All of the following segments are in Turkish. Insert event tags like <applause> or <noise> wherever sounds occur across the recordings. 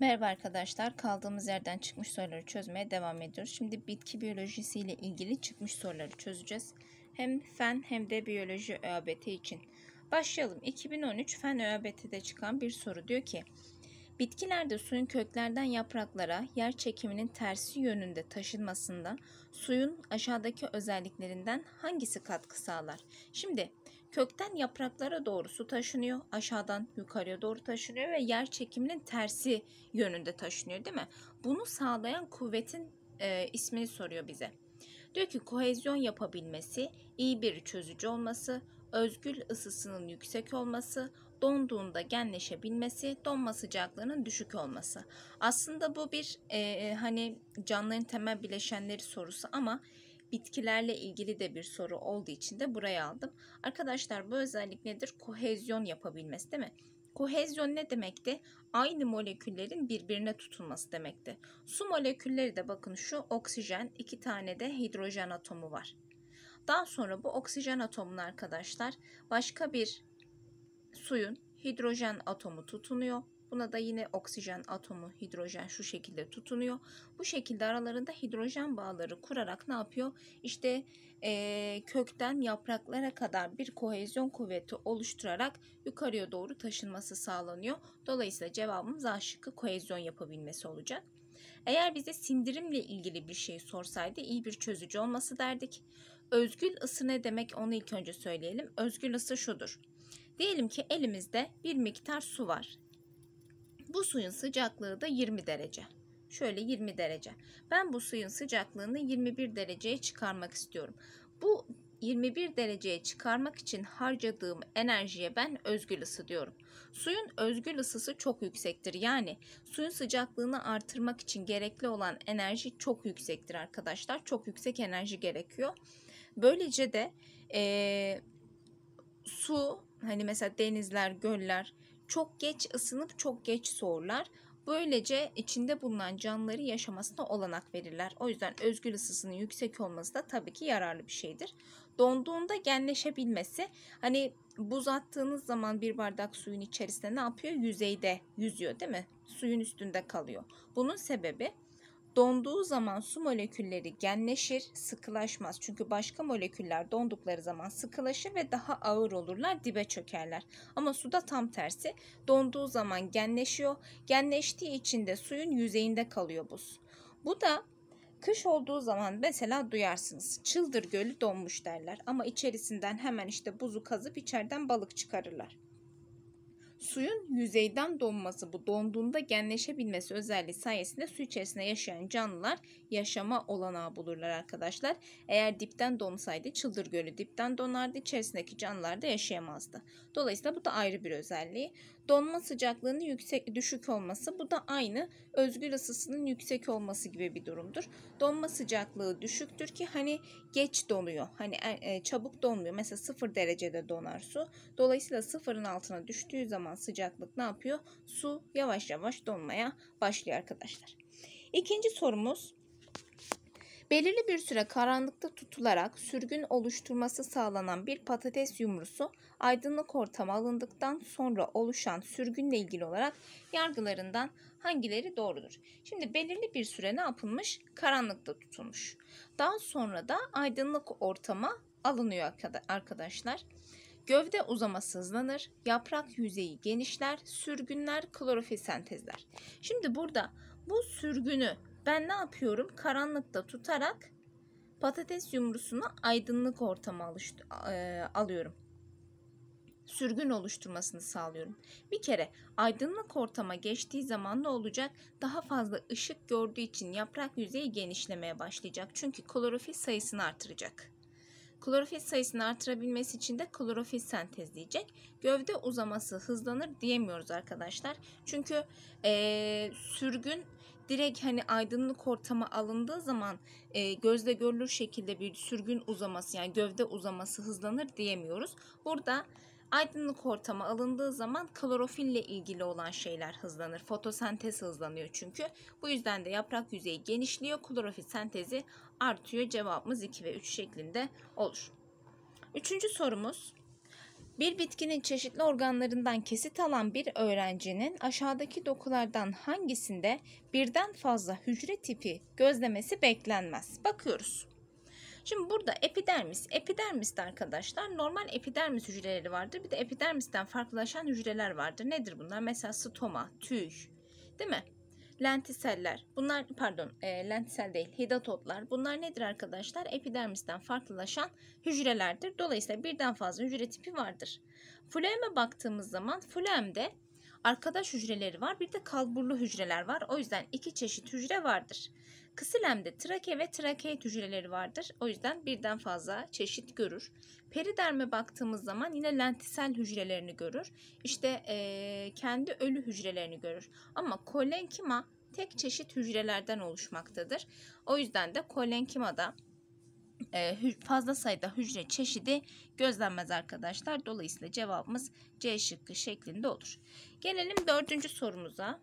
Merhaba arkadaşlar. Kaldığımız yerden çıkmış soruları çözmeye devam ediyoruz. Şimdi bitki biyolojisi ile ilgili çıkmış soruları çözeceğiz. Hem fen hem de biyoloji ÖABT için. Başlayalım. 2013 fen ÖABT'de çıkan bir soru diyor ki Bitkilerde suyun köklerden yapraklara yer çekiminin tersi yönünde taşınmasında suyun aşağıdaki özelliklerinden hangisi katkı sağlar? Şimdi kökten yapraklara doğru su taşınıyor. Aşağıdan yukarıya doğru taşınıyor ve yer çekiminin tersi yönünde taşınıyor değil mi? Bunu sağlayan kuvvetin e, ismini soruyor bize. Diyor ki kohezyon yapabilmesi, iyi bir çözücü olması, özgül ısısının yüksek olması, donduğunda genleşebilmesi, donma sıcaklığının düşük olması. Aslında bu bir e, e hani canlıların temel bileşenleri sorusu ama bitkilerle ilgili de bir soru olduğu için de buraya aldım. Arkadaşlar bu özellik nedir? Kohezyon yapabilmesi değil mi? Kohezyon ne demekti? Aynı moleküllerin birbirine tutulması demekti. Su molekülleri de bakın şu oksijen, iki tane de hidrojen atomu var. Daha sonra bu oksijen atomunu arkadaşlar başka bir suyun hidrojen atomu tutunuyor Buna da yine oksijen atomu, hidrojen şu şekilde tutunuyor. Bu şekilde aralarında hidrojen bağları kurarak ne yapıyor? İşte e, kökten yapraklara kadar bir kohezyon kuvveti oluşturarak yukarıya doğru taşınması sağlanıyor. Dolayısıyla cevabımız A şıkkı kohezyon yapabilmesi olacak. Eğer bize sindirimle ilgili bir şey sorsaydı iyi bir çözücü olması derdik. Özgül ısı ne demek onu ilk önce söyleyelim. Özgül ısı şudur. Diyelim ki elimizde bir miktar su var. Bu suyun sıcaklığı da 20 derece. Şöyle 20 derece. Ben bu suyun sıcaklığını 21 dereceye çıkarmak istiyorum. Bu 21 dereceye çıkarmak için harcadığım enerjiye ben özgül ısı diyorum. Suyun özgül ısısı çok yüksektir. Yani suyun sıcaklığını artırmak için gerekli olan enerji çok yüksektir arkadaşlar. Çok yüksek enerji gerekiyor. Böylece de e, su hani mesela denizler, göller çok geç ısınıp çok geç soğurlar. Böylece içinde bulunan canlıları yaşamasına olanak verirler. O yüzden özgül ısısının yüksek olması da tabii ki yararlı bir şeydir. Donduğunda genleşebilmesi. Hani buz attığınız zaman bir bardak suyun içerisinde ne yapıyor? Yüzeyde yüzüyor değil mi? Suyun üstünde kalıyor. Bunun sebebi Donduğu zaman su molekülleri genleşir, sıkılaşmaz. Çünkü başka moleküller dondukları zaman sıkılaşır ve daha ağır olurlar, dibe çökerler. Ama suda tam tersi. Donduğu zaman genleşiyor. Genleştiği için de suyun yüzeyinde kalıyor buz. Bu da kış olduğu zaman mesela duyarsınız. Çıldır Gölü donmuş derler ama içerisinden hemen işte buzu kazıp içeriden balık çıkarırlar. Suyun yüzeyden donması bu donduğunda genleşebilmesi özelliği sayesinde su içerisinde yaşayan canlılar yaşama olanağı bulurlar arkadaşlar. Eğer dipten donsaydı Çıldır Gölü dipten donardı içerisindeki canlılar da yaşayamazdı. Dolayısıyla bu da ayrı bir özelliği donma sıcaklığının yüksek düşük olması bu da aynı özgür ısısının yüksek olması gibi bir durumdur. Donma sıcaklığı düşüktür ki hani geç donuyor. Hani e, e çabuk donmuyor. Mesela 0 derecede donar su. Dolayısıyla sıfırın altına düştüğü zaman sıcaklık ne yapıyor? Su yavaş yavaş donmaya başlıyor arkadaşlar. İkinci sorumuz Belirli bir süre karanlıkta tutularak sürgün oluşturması sağlanan bir patates yumrusu aydınlık ortama alındıktan sonra oluşan sürgünle ilgili olarak yargılarından hangileri doğrudur? Şimdi belirli bir süre ne yapılmış? Karanlıkta tutulmuş. Daha sonra da aydınlık ortama alınıyor arkadaşlar. Gövde uzaması hızlanır, yaprak yüzeyi genişler, sürgünler klorofil sentezler. Şimdi burada bu sürgünü ben ne yapıyorum? Karanlıkta tutarak patates yumrusunu aydınlık ortama e, alıyorum sürgün oluşturmasını sağlıyorum. Bir kere aydınlık ortama geçtiği zaman ne olacak? Daha fazla ışık gördüğü için yaprak yüzeyi genişlemeye başlayacak. Çünkü klorofil sayısını artıracak. Klorofil sayısını artırabilmesi için de klorofil sentezleyecek. Gövde uzaması hızlanır diyemiyoruz arkadaşlar. Çünkü ee, sürgün direkt hani aydınlık ortama alındığı zaman e, gözle görülür şekilde bir sürgün uzaması yani gövde uzaması hızlanır diyemiyoruz. Burada Aydınlık ortama alındığı zaman klorofille ilgili olan şeyler hızlanır. Fotosentez hızlanıyor çünkü. Bu yüzden de yaprak yüzeyi genişliyor. Klorofil sentezi artıyor. Cevabımız 2 ve 3 şeklinde olur. Üçüncü sorumuz. Bir bitkinin çeşitli organlarından kesit alan bir öğrencinin aşağıdaki dokulardan hangisinde birden fazla hücre tipi gözlemesi beklenmez? Bakıyoruz. Şimdi burada epidermis. Epidermiste arkadaşlar normal epidermis hücreleri vardır. Bir de epidermisten farklılaşan hücreler vardır. Nedir bunlar? Mesela stoma, tüy değil mi? Lentiseller. Bunlar pardon e, lentisel değil hidatotlar. Bunlar nedir arkadaşlar? Epidermisten farklılaşan hücrelerdir. Dolayısıyla birden fazla hücre tipi vardır. Floeme baktığımız zaman floemde arkadaş hücreleri var. Bir de kalburlu hücreler var. O yüzden iki çeşit hücre vardır. Kısilemde trake ve trakeit hücreleri vardır. O yüzden birden fazla çeşit görür. Periderme baktığımız zaman yine lentisel hücrelerini görür. İşte e, kendi ölü hücrelerini görür. Ama kolenkima tek çeşit hücrelerden oluşmaktadır. O yüzden de kolenkimada fazla sayıda hücre çeşidi gözlenmez arkadaşlar. Dolayısıyla cevabımız C şıkkı şeklinde olur. Gelelim dördüncü sorumuza.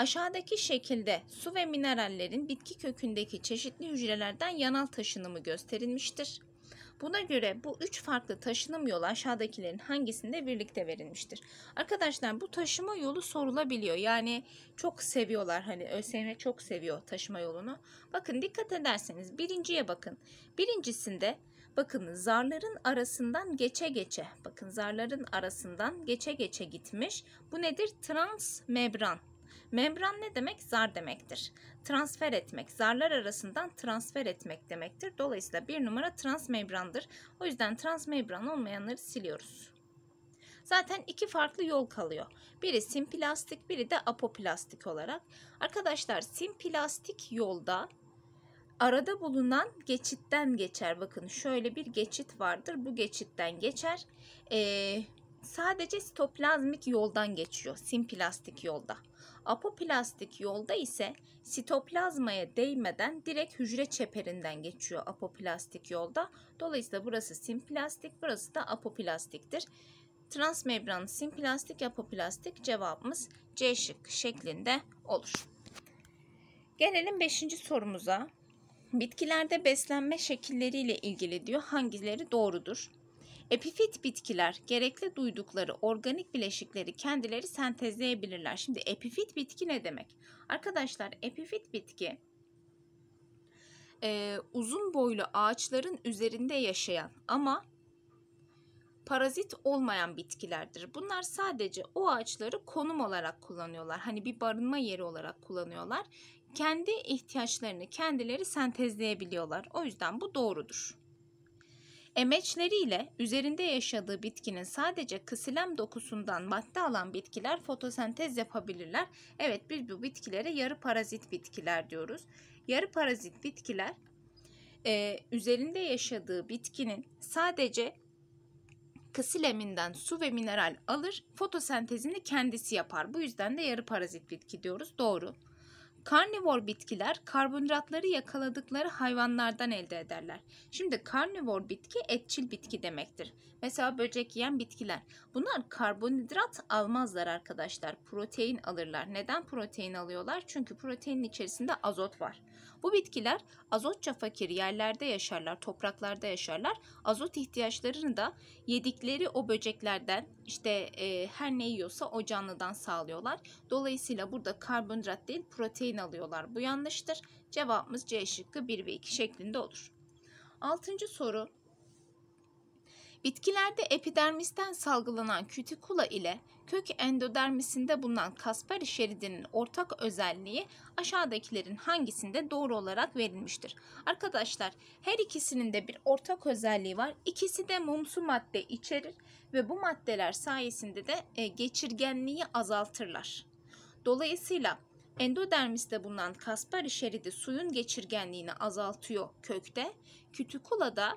Aşağıdaki şekilde su ve minerallerin bitki kökündeki çeşitli hücrelerden yanal taşınımı gösterilmiştir. Buna göre bu üç farklı taşınım yolu aşağıdakilerin hangisinde birlikte verilmiştir? Arkadaşlar bu taşıma yolu sorulabiliyor. Yani çok seviyorlar hani ÖSYM çok seviyor taşıma yolunu. Bakın dikkat ederseniz birinciye bakın. Birincisinde bakın zarların arasından geçe geçe bakın zarların arasından geçe geçe gitmiş. Bu nedir? Transmembran Membran ne demek? Zar demektir. Transfer etmek, zarlar arasından transfer etmek demektir. Dolayısıyla bir numara transmembrandır. O yüzden transmembran olmayanları siliyoruz. Zaten iki farklı yol kalıyor. Biri simplastik, biri de apoplastik olarak. Arkadaşlar simplastik yolda arada bulunan geçitten geçer. Bakın şöyle bir geçit vardır. Bu geçitten geçer. Ee, sadece sitoplazmik yoldan geçiyor. Simplastik yolda. Apoplastik yolda ise sitoplazmaya değmeden direkt hücre çeperinden geçiyor apoplastik yolda. Dolayısıyla burası simplastik, burası da apoplastiktir. Transmembran simplastik, apoplastik cevabımız C şıkkı şeklinde olur. Gelelim 5. sorumuza. Bitkilerde beslenme şekilleriyle ilgili diyor hangileri doğrudur? Epifit bitkiler gerekli duydukları organik bileşikleri kendileri sentezleyebilirler. Şimdi epifit bitki ne demek? Arkadaşlar epifit bitki e, uzun boylu ağaçların üzerinde yaşayan ama parazit olmayan bitkilerdir. Bunlar sadece o ağaçları konum olarak kullanıyorlar. Hani bir barınma yeri olarak kullanıyorlar. Kendi ihtiyaçlarını kendileri sentezleyebiliyorlar. O yüzden bu doğrudur. Emeçleriyle üzerinde yaşadığı bitkinin sadece ksilem dokusundan madde alan bitkiler fotosentez yapabilirler. Evet biz bu bitkilere yarı parazit bitkiler diyoruz. Yarı parazit bitkiler e, üzerinde yaşadığı bitkinin sadece ksileminden su ve mineral alır, fotosentezini kendisi yapar. Bu yüzden de yarı parazit bitki diyoruz. Doğru. Karnivor bitkiler karbonhidratları yakaladıkları hayvanlardan elde ederler. Şimdi karnivor bitki etçil bitki demektir. Mesela böcek yiyen bitkiler. Bunlar karbonhidrat almazlar arkadaşlar. Protein alırlar. Neden protein alıyorlar? Çünkü proteinin içerisinde azot var. Bu bitkiler azotça fakir yerlerde yaşarlar, topraklarda yaşarlar. Azot ihtiyaçlarını da yedikleri o böceklerden işte e, her ne yiyorsa o canlıdan sağlıyorlar. Dolayısıyla burada karbonhidrat değil protein alıyorlar. Bu yanlıştır. Cevabımız C şıkkı 1 ve 2 şeklinde olur. Altıncı soru. Bitkilerde epidermisten salgılanan kütikula ile kök endodermisinde bulunan Kaspari şeridinin ortak özelliği aşağıdakilerin hangisinde doğru olarak verilmiştir? Arkadaşlar her ikisinin de bir ortak özelliği var. İkisi de mumsu madde içerir ve bu maddeler sayesinde de e, geçirgenliği azaltırlar. Dolayısıyla Endodermiste bulunan Kaspari şeridi suyun geçirgenliğini azaltıyor kökte. da.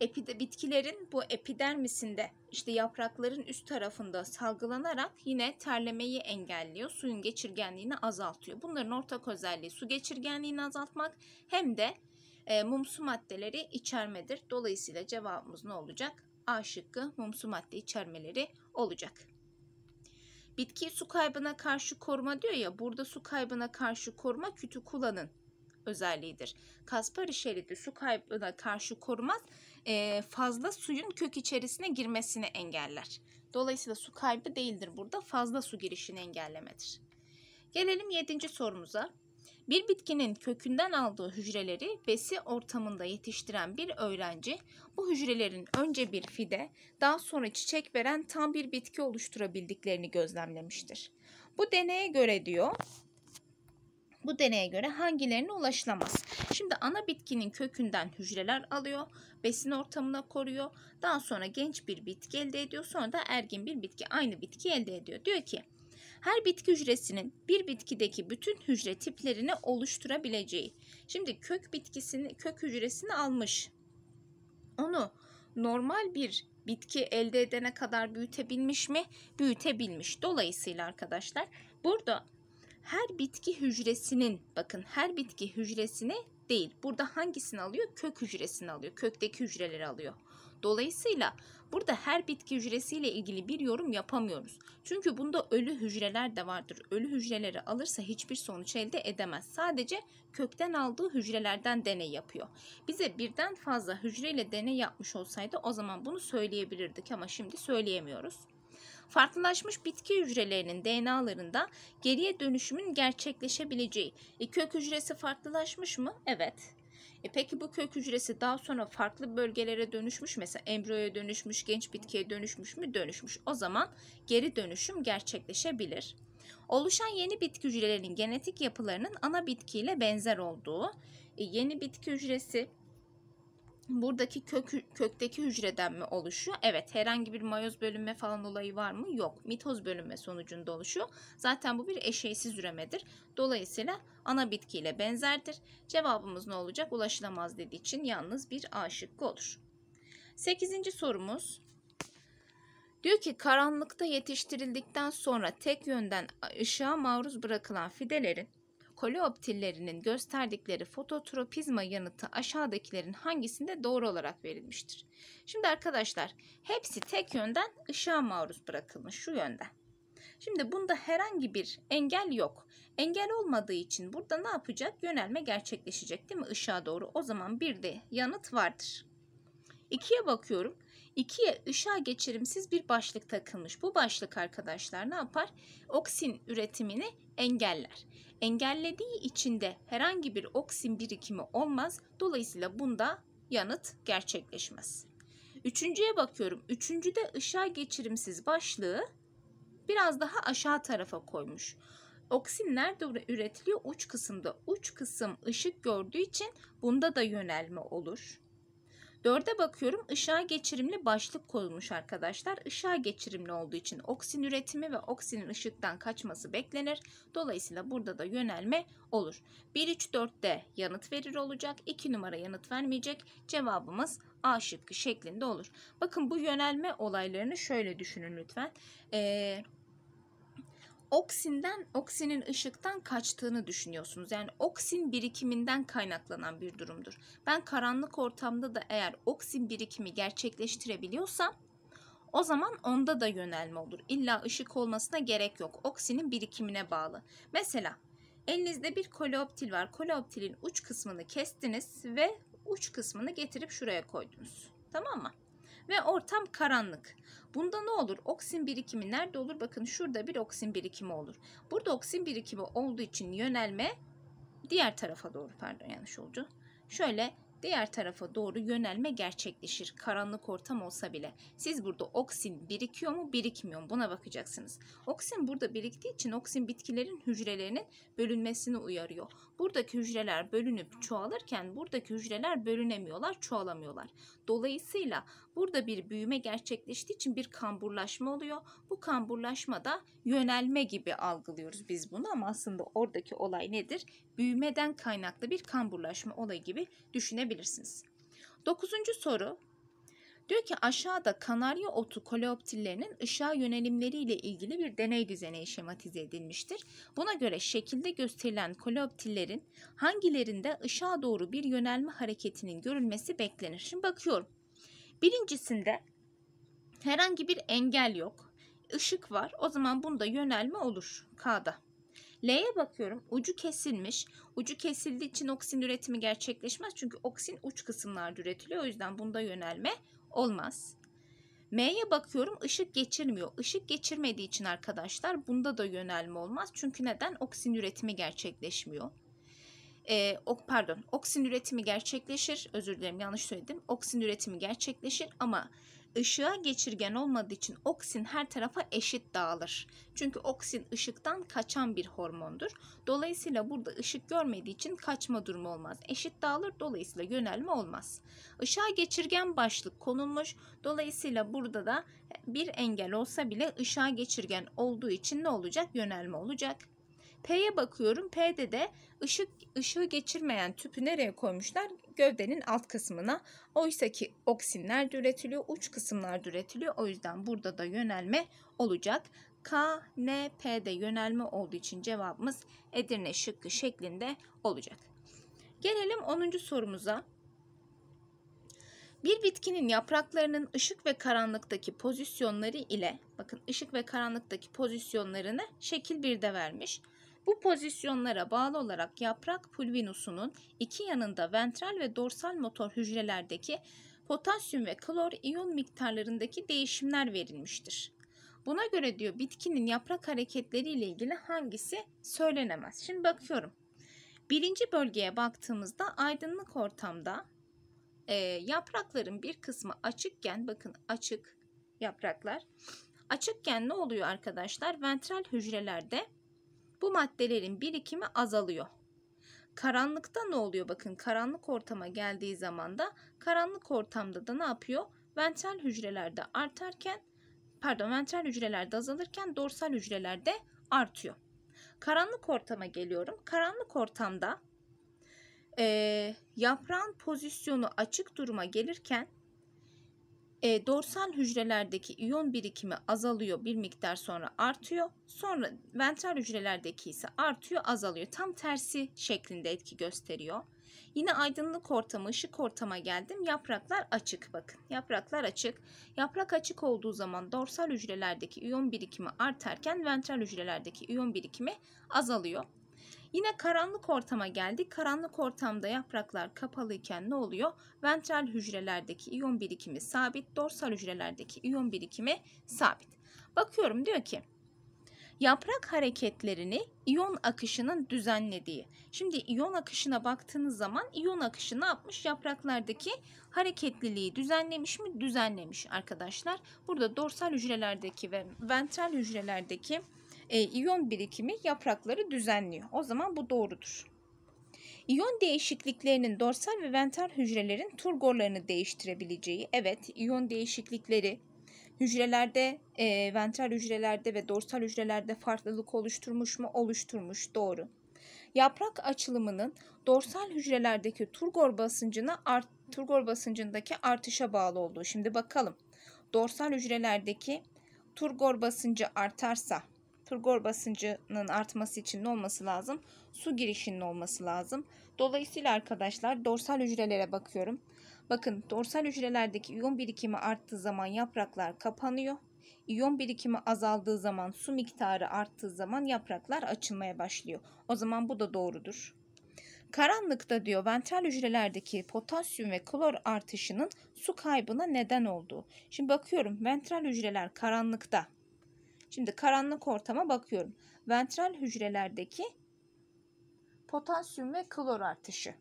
Epide, bitkilerin bu epidermisinde işte yaprakların üst tarafında salgılanarak yine terlemeyi engelliyor. Suyun geçirgenliğini azaltıyor. Bunların ortak özelliği su geçirgenliğini azaltmak hem de e, mumsu maddeleri içermedir. Dolayısıyla cevabımız ne olacak? A şıkkı mumsu madde içermeleri olacak. Bitki su kaybına karşı koruma diyor ya burada su kaybına karşı koruma kütükulanın özelliğidir. Kaspari şeridi su kaybına karşı korumaz, e, fazla suyun kök içerisine girmesini engeller. Dolayısıyla su kaybı değildir burada, fazla su girişini engellemedir. Gelelim 7. sorumuza. Bir bitkinin kökünden aldığı hücreleri besi ortamında yetiştiren bir öğrenci bu hücrelerin önce bir fide daha sonra çiçek veren tam bir bitki oluşturabildiklerini gözlemlemiştir. Bu deneye göre diyor bu deneye göre hangilerine ulaşılamaz? Şimdi ana bitkinin kökünden hücreler alıyor, besin ortamına koruyor. Daha sonra genç bir bitki elde ediyor. Sonra da ergin bir bitki aynı bitki elde ediyor. Diyor ki her bitki hücresinin bir bitkideki bütün hücre tiplerini oluşturabileceği. Şimdi kök bitkisini, kök hücresini almış. Onu normal bir bitki elde edene kadar büyütebilmiş mi? Büyütebilmiş. Dolayısıyla arkadaşlar burada her bitki hücresinin bakın her bitki hücresine değil. Burada hangisini alıyor? Kök hücresini alıyor. Kökteki hücreleri alıyor. Dolayısıyla burada her bitki hücresiyle ilgili bir yorum yapamıyoruz. Çünkü bunda ölü hücreler de vardır. Ölü hücreleri alırsa hiçbir sonuç elde edemez. Sadece kökten aldığı hücrelerden deney yapıyor. Bize birden fazla hücreyle deney yapmış olsaydı o zaman bunu söyleyebilirdik ama şimdi söyleyemiyoruz farklılaşmış bitki hücrelerinin DNA'larında geriye dönüşümün gerçekleşebileceği. E, kök hücresi farklılaşmış mı? Evet. E peki bu kök hücresi daha sonra farklı bölgelere dönüşmüş mesela embriyoya dönüşmüş, genç bitkiye dönüşmüş mü? Dönüşmüş. O zaman geri dönüşüm gerçekleşebilir. Oluşan yeni bitki hücrelerinin genetik yapılarının ana bitkiyle benzer olduğu, e, yeni bitki hücresi buradaki kök, kökteki hücreden mi oluşuyor? Evet herhangi bir mayoz bölünme falan olayı var mı? Yok. Mitoz bölünme sonucunda oluşuyor. Zaten bu bir eşeğsiz üremedir. Dolayısıyla ana bitkiyle benzerdir. Cevabımız ne olacak? Ulaşılamaz dediği için yalnız bir A şıkkı olur. 8. sorumuz. Diyor ki karanlıkta yetiştirildikten sonra tek yönden ışığa maruz bırakılan fidelerin koleoptillerinin gösterdikleri fototropizma yanıtı aşağıdakilerin hangisinde doğru olarak verilmiştir? Şimdi arkadaşlar hepsi tek yönden ışığa maruz bırakılmış şu yönden. Şimdi bunda herhangi bir engel yok. Engel olmadığı için burada ne yapacak? Yönelme gerçekleşecek değil mi ışığa doğru? O zaman bir de yanıt vardır. 2'ye bakıyorum. 2'ye ışığa geçirimsiz bir başlık takılmış. Bu başlık arkadaşlar ne yapar? Oksin üretimini engeller engellediği içinde herhangi bir oksin birikimi olmaz. Dolayısıyla bunda yanıt gerçekleşmez. Üçüncüye bakıyorum. Üçüncüde ışığa geçirimsiz başlığı biraz daha aşağı tarafa koymuş. Oksin nerede üretiliyor? Uç kısımda. Uç kısım ışık gördüğü için bunda da yönelme olur. Dörde bakıyorum ışığa geçirimli başlık koyulmuş arkadaşlar. Işığa geçirimli olduğu için oksin üretimi ve oksinin ışıktan kaçması beklenir. Dolayısıyla burada da yönelme olur. 1-3-4'te yanıt verir olacak. 2 numara yanıt vermeyecek. Cevabımız A şıkkı şeklinde olur. Bakın bu yönelme olaylarını şöyle düşünün lütfen. Eee oksinden, oksinin ışıktan kaçtığını düşünüyorsunuz. Yani oksin birikiminden kaynaklanan bir durumdur. Ben karanlık ortamda da eğer oksin birikimi gerçekleştirebiliyorsam o zaman onda da yönelme olur. İlla ışık olmasına gerek yok. Oksinin birikimine bağlı. Mesela elinizde bir koleoptil var. Koleoptilin uç kısmını kestiniz ve uç kısmını getirip şuraya koydunuz. Tamam mı? ve ortam karanlık. Bunda ne olur? Oksin birikimi nerede olur? Bakın şurada bir oksin birikimi olur. Burada oksin birikimi olduğu için yönelme diğer tarafa doğru pardon yanlış oldu. Şöyle diğer tarafa doğru yönelme gerçekleşir. Karanlık ortam olsa bile. Siz burada oksin birikiyor mu birikmiyor mu buna bakacaksınız. Oksin burada biriktiği için oksin bitkilerin hücrelerinin bölünmesini uyarıyor. Buradaki hücreler bölünüp çoğalırken buradaki hücreler bölünemiyorlar, çoğalamıyorlar. Dolayısıyla burada bir büyüme gerçekleştiği için bir kamburlaşma oluyor. Bu kamburlaşma da yönelme gibi algılıyoruz biz bunu ama aslında oradaki olay nedir? Büyümeden kaynaklı bir kamburlaşma olayı gibi düşünebilirsiniz. Dokuzuncu soru Diyor ki aşağıda kanarya otu koleoptillerinin ışığa yönelimleriyle ilgili bir deney düzeni şematize edilmiştir. Buna göre şekilde gösterilen koleoptillerin hangilerinde ışığa doğru bir yönelme hareketinin görülmesi beklenir. Şimdi bakıyorum. Birincisinde herhangi bir engel yok. Işık var. O zaman bunda yönelme olur. K'da. L'ye bakıyorum. Ucu kesilmiş. Ucu kesildiği için oksin üretimi gerçekleşmez. Çünkü oksin uç kısımlarda üretiliyor. O yüzden bunda yönelme olmaz. M'ye bakıyorum ışık geçirmiyor. Işık geçirmediği için arkadaşlar bunda da yönelme olmaz. Çünkü neden? Oksin üretimi gerçekleşmiyor. Ee, ok, pardon oksin üretimi gerçekleşir. Özür dilerim yanlış söyledim. Oksin üretimi gerçekleşir ama Işığa geçirgen olmadığı için oksin her tarafa eşit dağılır. Çünkü oksin ışıktan kaçan bir hormondur. Dolayısıyla burada ışık görmediği için kaçma durumu olmaz. Eşit dağılır dolayısıyla yönelme olmaz. Işığa geçirgen başlık konulmuş. Dolayısıyla burada da bir engel olsa bile ışığa geçirgen olduğu için ne olacak? Yönelme olacak. P'ye bakıyorum. P'de de ışık ışığı geçirmeyen tüpü nereye koymuşlar? Gövdenin alt kısmına. Oysa ki oksinler de üretiliyor, uç kısımlar da üretiliyor. O yüzden burada da yönelme olacak. K, N, P'de yönelme olduğu için cevabımız Edirne şıkkı şeklinde olacak. Gelelim 10. sorumuza. Bir bitkinin yapraklarının ışık ve karanlıktaki pozisyonları ile bakın ışık ve karanlıktaki pozisyonlarını şekil 1'de vermiş. Bu pozisyonlara bağlı olarak yaprak pulvinusunun iki yanında ventral ve dorsal motor hücrelerdeki potasyum ve klor iyon miktarlarındaki değişimler verilmiştir. Buna göre diyor bitkinin yaprak hareketleri ile ilgili hangisi söylenemez. Şimdi bakıyorum. Birinci bölgeye baktığımızda aydınlık ortamda e, yaprakların bir kısmı açıkken bakın açık yapraklar açıkken ne oluyor arkadaşlar? Ventral hücrelerde bu maddelerin birikimi azalıyor. Karanlıkta ne oluyor? Bakın karanlık ortama geldiği zaman da karanlık ortamda da ne yapıyor? Ventral hücrelerde artarken pardon ventral hücrelerde azalırken dorsal hücrelerde artıyor. Karanlık ortama geliyorum. Karanlık ortamda e, yaprağın pozisyonu açık duruma gelirken e, dorsal hücrelerdeki iyon birikimi azalıyor bir miktar sonra artıyor. Sonra ventral hücrelerdeki ise artıyor azalıyor. Tam tersi şeklinde etki gösteriyor. Yine aydınlık ortamı, ışık ortama geldim. Yapraklar açık bakın. Yapraklar açık. Yaprak açık olduğu zaman dorsal hücrelerdeki iyon birikimi artarken ventral hücrelerdeki iyon birikimi azalıyor. Yine karanlık ortama geldik. Karanlık ortamda yapraklar kapalıyken ne oluyor? Ventral hücrelerdeki iyon birikimi sabit, dorsal hücrelerdeki iyon birikimi sabit. Bakıyorum diyor ki yaprak hareketlerini iyon akışının düzenlediği. Şimdi iyon akışına baktığınız zaman iyon akışı ne yapmış? Yapraklardaki hareketliliği düzenlemiş mi? Düzenlemiş arkadaşlar. Burada dorsal hücrelerdeki ve ventral hücrelerdeki e, iyon birikimi yaprakları düzenliyor. O zaman bu doğrudur. İyon değişikliklerinin dorsal ve ventral hücrelerin turgorlarını değiştirebileceği, evet iyon değişiklikleri hücrelerde, e, ventral hücrelerde ve dorsal hücrelerde farklılık oluşturmuş mu? Oluşturmuş, doğru. Yaprak açılımının dorsal hücrelerdeki turgor basıncına art, turgor basıncındaki artışa bağlı olduğu. Şimdi bakalım. Dorsal hücrelerdeki turgor basıncı artarsa turgor basıncının artması için ne olması lazım? Su girişinin olması lazım. Dolayısıyla arkadaşlar dorsal hücrelere bakıyorum. Bakın dorsal hücrelerdeki iyon birikimi arttığı zaman yapraklar kapanıyor. İyon birikimi azaldığı zaman su miktarı arttığı zaman yapraklar açılmaya başlıyor. O zaman bu da doğrudur. Karanlıkta diyor ventral hücrelerdeki potasyum ve klor artışının su kaybına neden olduğu. Şimdi bakıyorum ventral hücreler karanlıkta Şimdi karanlık ortama bakıyorum. Ventral hücrelerdeki potasyum ve klor artışı.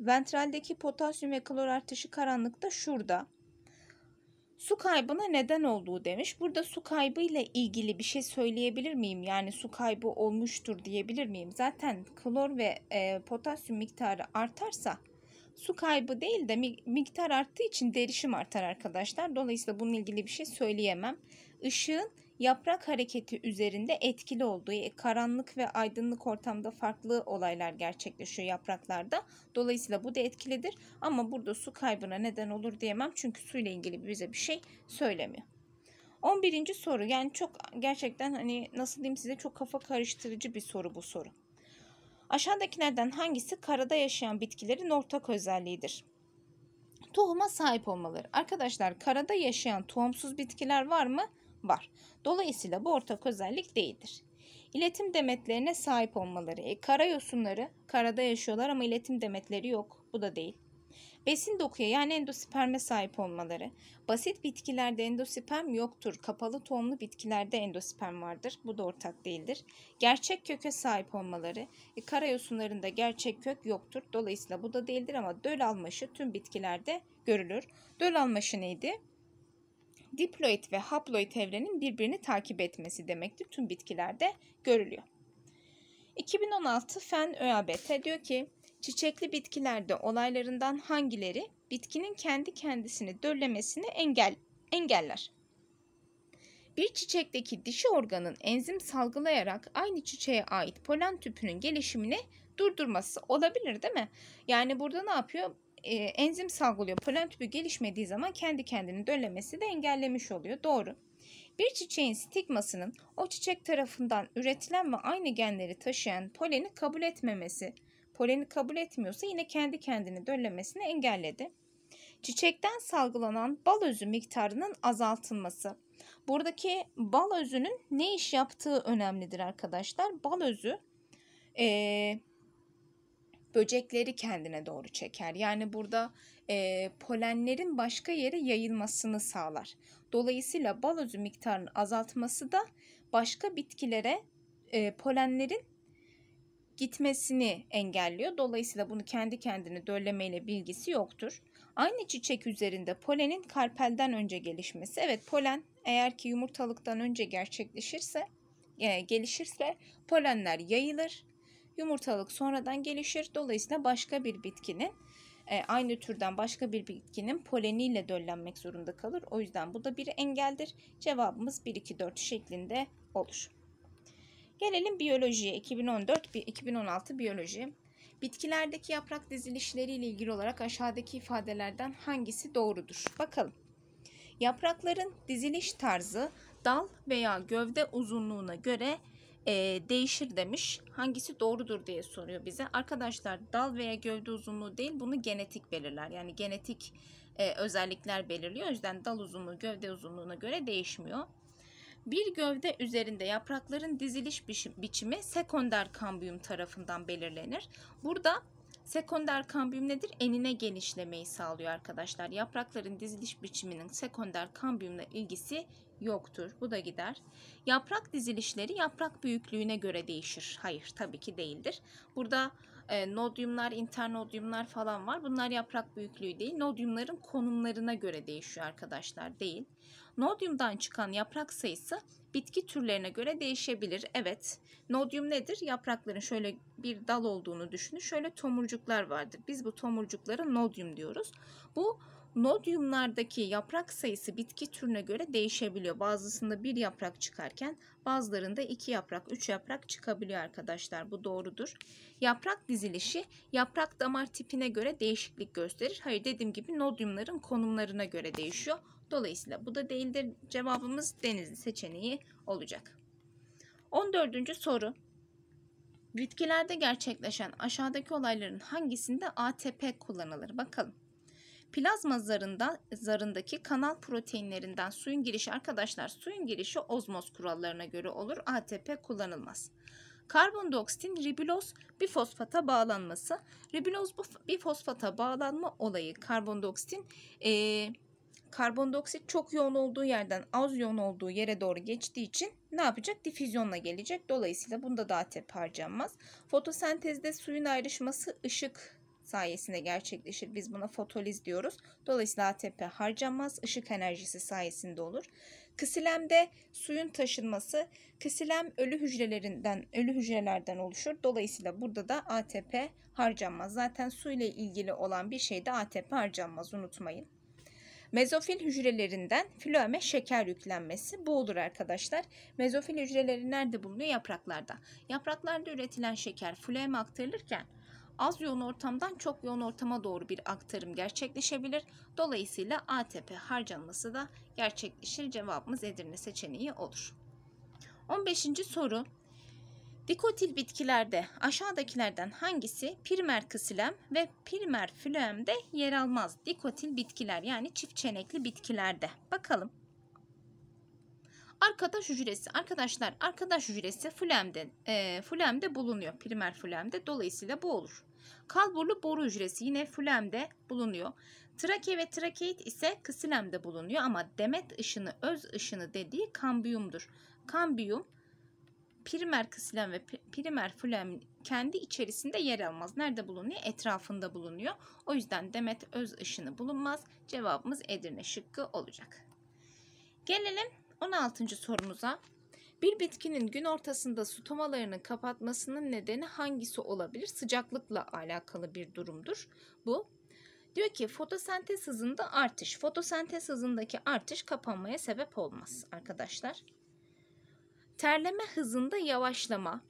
Ventraldeki potasyum ve klor artışı karanlıkta şurada. Su kaybına neden olduğu demiş. Burada su kaybı ile ilgili bir şey söyleyebilir miyim? Yani su kaybı olmuştur diyebilir miyim? Zaten klor ve e, potasyum miktarı artarsa su kaybı değil de miktar arttığı için derişim artar arkadaşlar. Dolayısıyla bununla ilgili bir şey söyleyemem ışığın yaprak hareketi üzerinde etkili olduğu e, karanlık ve aydınlık ortamda farklı olaylar gerçekleşiyor yapraklarda. Dolayısıyla bu da etkilidir ama burada su kaybına neden olur diyemem çünkü suyla ilgili bize bir şey söylemiyor. 11. soru yani çok gerçekten hani nasıl diyeyim size çok kafa karıştırıcı bir soru bu soru. Aşağıdakilerden hangisi karada yaşayan bitkilerin ortak özelliğidir? Tohuma sahip olmaları. Arkadaşlar karada yaşayan tohumsuz bitkiler var mı? var. Dolayısıyla bu ortak özellik değildir. İletim demetlerine sahip olmaları. E, kara yosunları karada yaşıyorlar ama iletim demetleri yok. Bu da değil. Besin dokuya yani endosperme sahip olmaları. Basit bitkilerde endosperm yoktur. Kapalı tohumlu bitkilerde endosperm vardır. Bu da ortak değildir. Gerçek köke sahip olmaları. E, karayosunlarında gerçek kök yoktur. Dolayısıyla bu da değildir ama döl almaşı tüm bitkilerde görülür. Döl almaşı neydi? diploid ve haploid evrenin birbirini takip etmesi demektir. Tüm bitkilerde görülüyor. 2016 Fen ÖABT diyor ki çiçekli bitkilerde olaylarından hangileri bitkinin kendi kendisini döllemesini engel, engeller? Bir çiçekteki dişi organın enzim salgılayarak aynı çiçeğe ait polen tüpünün gelişimini durdurması olabilir değil mi? Yani burada ne yapıyor? e, enzim salgılıyor. Polen tüpü gelişmediği zaman kendi kendini döllemesi de engellemiş oluyor. Doğru. Bir çiçeğin stigmasının o çiçek tarafından üretilen ve aynı genleri taşıyan poleni kabul etmemesi, poleni kabul etmiyorsa yine kendi kendini döllemesini engelledi. Çiçekten salgılanan bal özü miktarının azaltılması. Buradaki bal özünün ne iş yaptığı önemlidir arkadaşlar. Bal özü ee, böcekleri kendine doğru çeker. Yani burada e, polenlerin başka yere yayılmasını sağlar. Dolayısıyla bal özü miktarını azaltması da başka bitkilere e, polenlerin gitmesini engelliyor. Dolayısıyla bunu kendi kendine döllemeyle bilgisi yoktur. Aynı çiçek üzerinde polenin karpelden önce gelişmesi. Evet polen eğer ki yumurtalıktan önce gerçekleşirse, e, gelişirse polenler yayılır Yumurtalık sonradan gelişir. Dolayısıyla başka bir bitkinin e, aynı türden başka bir bitkinin poleniyle döllenmek zorunda kalır. O yüzden bu da bir engeldir. Cevabımız 1-2-4 şeklinde olur. Gelelim biyolojiye. 2014-2016 biyoloji. Bitkilerdeki yaprak dizilişleriyle ilgili olarak aşağıdaki ifadelerden hangisi doğrudur? Bakalım. Yaprakların diziliş tarzı dal veya gövde uzunluğuna göre e, değişir demiş. Hangisi doğrudur diye soruyor bize. Arkadaşlar dal veya gövde uzunluğu değil bunu genetik belirler. Yani genetik e, özellikler belirliyor. O yüzden dal uzunluğu gövde uzunluğuna göre değişmiyor. Bir gövde üzerinde yaprakların diziliş biçimi sekonder kambiyum tarafından belirlenir. Burada sekonder kambiyum nedir? Enine genişlemeyi sağlıyor arkadaşlar. Yaprakların diziliş biçiminin sekonder kambiyumla ilgisi yoktur. Bu da gider. Yaprak dizilişleri yaprak büyüklüğüne göre değişir. Hayır tabii ki değildir. Burada e, nodyumlar, internodyumlar falan var. Bunlar yaprak büyüklüğü değil. Nodyumların konumlarına göre değişiyor arkadaşlar. Değil. Nodyumdan çıkan yaprak sayısı bitki türlerine göre değişebilir. Evet. Nodyum nedir? Yaprakların şöyle bir dal olduğunu düşünün. Şöyle tomurcuklar vardır. Biz bu tomurcuklara nodyum diyoruz. Bu Nodyumlardaki yaprak sayısı bitki türüne göre değişebiliyor. Bazısında bir yaprak çıkarken bazılarında iki yaprak, üç yaprak çıkabiliyor arkadaşlar. Bu doğrudur. Yaprak dizilişi yaprak damar tipine göre değişiklik gösterir. Hayır dediğim gibi nodyumların konumlarına göre değişiyor. Dolayısıyla bu da değildir. Cevabımız denizli seçeneği olacak. 14. soru. Bitkilerde gerçekleşen aşağıdaki olayların hangisinde ATP kullanılır? Bakalım. Plazma zarında zarındaki kanal proteinlerinden suyun girişi arkadaşlar suyun girişi ozmoz kurallarına göre olur. ATP kullanılmaz. Karbondioksitin ribiloz bifosfata bağlanması. Ribiloz bifosfata bağlanma olayı karbondioksitin e, karbondioksit çok yoğun olduğu yerden az yoğun olduğu yere doğru geçtiği için ne yapacak? Difüzyonla gelecek. Dolayısıyla bunda da ATP harcanmaz. Fotosentezde suyun ayrışması ışık sayesinde gerçekleşir. Biz buna fotoliz diyoruz. Dolayısıyla ATP harcanmaz, Işık enerjisi sayesinde olur. Kısilemde suyun taşınması, kısilem ölü hücrelerinden, ölü hücrelerden oluşur. Dolayısıyla burada da ATP harcanmaz. Zaten su ile ilgili olan bir şeyde ATP harcanmaz unutmayın. Mezofil hücrelerinden floeme şeker yüklenmesi bu olur arkadaşlar. Mezofil hücreleri nerede bulunuyor? Yapraklarda. Yapraklarda üretilen şeker floeme aktarılırken az yoğun ortamdan çok yoğun ortama doğru bir aktarım gerçekleşebilir. Dolayısıyla ATP harcanması da gerçekleşir. Cevabımız Edirne seçeneği olur. 15. soru. Dikotil bitkilerde aşağıdakilerden hangisi primer kısilem ve primer flöemde yer almaz? Dikotil bitkiler yani çift çenekli bitkilerde. Bakalım. Arkadaş hücresi arkadaşlar arkadaş hücresi flemde e, flemde bulunuyor. Primer flemde dolayısıyla bu olur. Kalburlu boru hücresi yine flemde bulunuyor. Trake ve trakeit ise kasilemde bulunuyor ama demet ışını öz ışını dediği kambiyumdur. Kambiyum primer kısilem ve primer flem kendi içerisinde yer almaz. Nerede bulunuyor? Etrafında bulunuyor. O yüzden demet öz ışını bulunmaz. Cevabımız Edirne şıkkı olacak. Gelelim 16. sorumuza bir bitkinin gün ortasında sutamalarını kapatmasının nedeni hangisi olabilir? Sıcaklıkla alakalı bir durumdur bu. Diyor ki fotosentez hızında artış. Fotosentez hızındaki artış kapanmaya sebep olmaz arkadaşlar. Terleme hızında yavaşlama.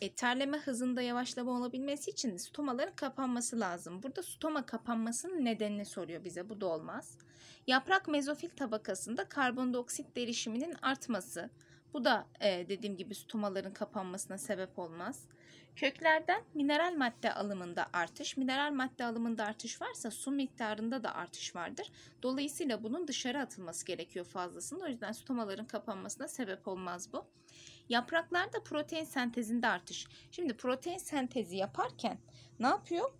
E, terleme hızında yavaşlama olabilmesi için stomaların kapanması lazım. Burada stoma kapanmasının nedenini soruyor bize. Bu da olmaz. Yaprak mezofil tabakasında karbondioksit derişiminin artması. Bu da e, dediğim gibi stomaların kapanmasına sebep olmaz. Köklerden mineral madde alımında artış. Mineral madde alımında artış varsa su miktarında da artış vardır. Dolayısıyla bunun dışarı atılması gerekiyor fazlasında. O yüzden stomaların kapanmasına sebep olmaz bu. Yapraklarda protein sentezinde artış. Şimdi protein sentezi yaparken ne yapıyor?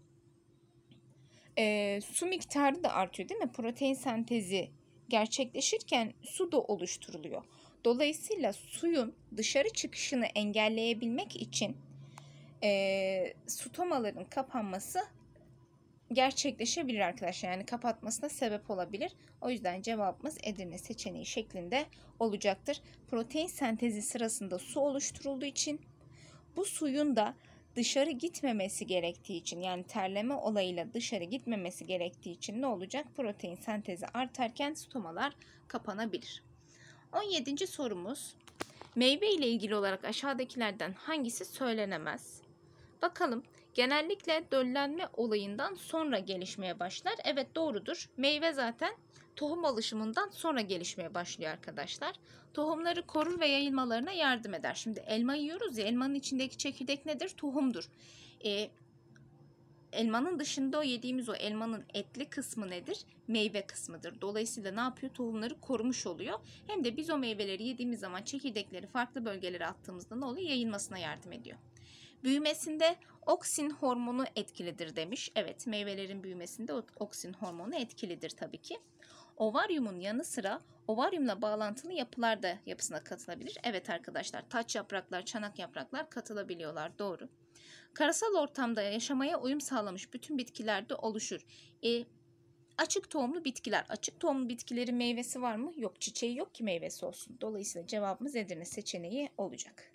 E, su miktarı da artıyor değil mi? Protein sentezi gerçekleşirken su da oluşturuluyor. Dolayısıyla suyun dışarı çıkışını engelleyebilmek için e, stomaların kapanması gerçekleşebilir arkadaşlar. Yani kapatmasına sebep olabilir. O yüzden cevabımız Edirne seçeneği şeklinde olacaktır. Protein sentezi sırasında su oluşturulduğu için bu suyun da dışarı gitmemesi gerektiği için yani terleme olayıyla dışarı gitmemesi gerektiği için ne olacak? Protein sentezi artarken stomalar kapanabilir. 17. sorumuz. Meyve ile ilgili olarak aşağıdakilerden hangisi söylenemez? Bakalım. Genellikle döllenme olayından sonra gelişmeye başlar. Evet doğrudur. Meyve zaten tohum alışımından sonra gelişmeye başlıyor arkadaşlar. Tohumları korur ve yayılmalarına yardım eder. Şimdi elma yiyoruz ya elmanın içindeki çekirdek nedir? Tohumdur. E, elmanın dışında o yediğimiz o elmanın etli kısmı nedir? Meyve kısmıdır. Dolayısıyla ne yapıyor? Tohumları korumuş oluyor. Hem de biz o meyveleri yediğimiz zaman çekirdekleri farklı bölgelere attığımızda ne oluyor? Yayılmasına yardım ediyor. Büyümesinde oksin hormonu etkilidir demiş. Evet meyvelerin büyümesinde oksin hormonu etkilidir tabii ki. Ovaryumun yanı sıra ovaryumla bağlantılı yapılar da yapısına katılabilir. Evet arkadaşlar taç yapraklar, çanak yapraklar katılabiliyorlar. Doğru. Karasal ortamda yaşamaya uyum sağlamış bütün bitkilerde oluşur. E, açık tohumlu bitkiler. Açık tohumlu bitkilerin meyvesi var mı? Yok çiçeği yok ki meyvesi olsun. Dolayısıyla cevabımız Edirne seçeneği olacak.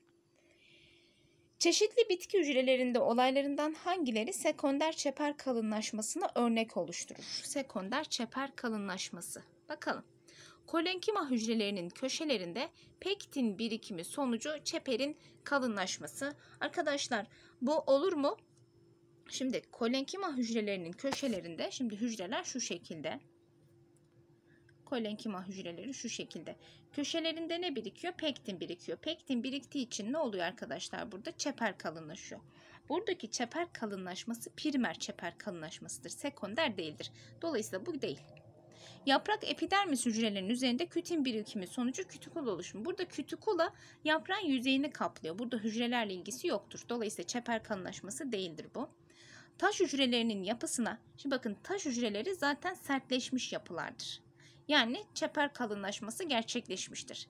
Çeşitli bitki hücrelerinde olaylarından hangileri sekonder çeper kalınlaşmasına örnek oluşturur? Sekonder çeper kalınlaşması. Bakalım. Kolenkima hücrelerinin köşelerinde pektin birikimi sonucu çeperin kalınlaşması. Arkadaşlar bu olur mu? Şimdi kolenkima hücrelerinin köşelerinde şimdi hücreler şu şekilde. Kolenkima hücreleri şu şekilde. Köşelerinde ne birikiyor? Pektin birikiyor. Pektin biriktiği için ne oluyor arkadaşlar burada? Çeper kalınlaşıyor. Buradaki çeper kalınlaşması primer çeper kalınlaşmasıdır. Sekonder değildir. Dolayısıyla bu değil. Yaprak epidermis hücrelerinin üzerinde kütin birikimi sonucu kütükula oluşumu. Burada kütükula yaprağın yüzeyini kaplıyor. Burada hücrelerle ilgisi yoktur. Dolayısıyla çeper kalınlaşması değildir bu. Taş hücrelerinin yapısına, şimdi bakın taş hücreleri zaten sertleşmiş yapılardır. Yani çeper kalınlaşması gerçekleşmiştir.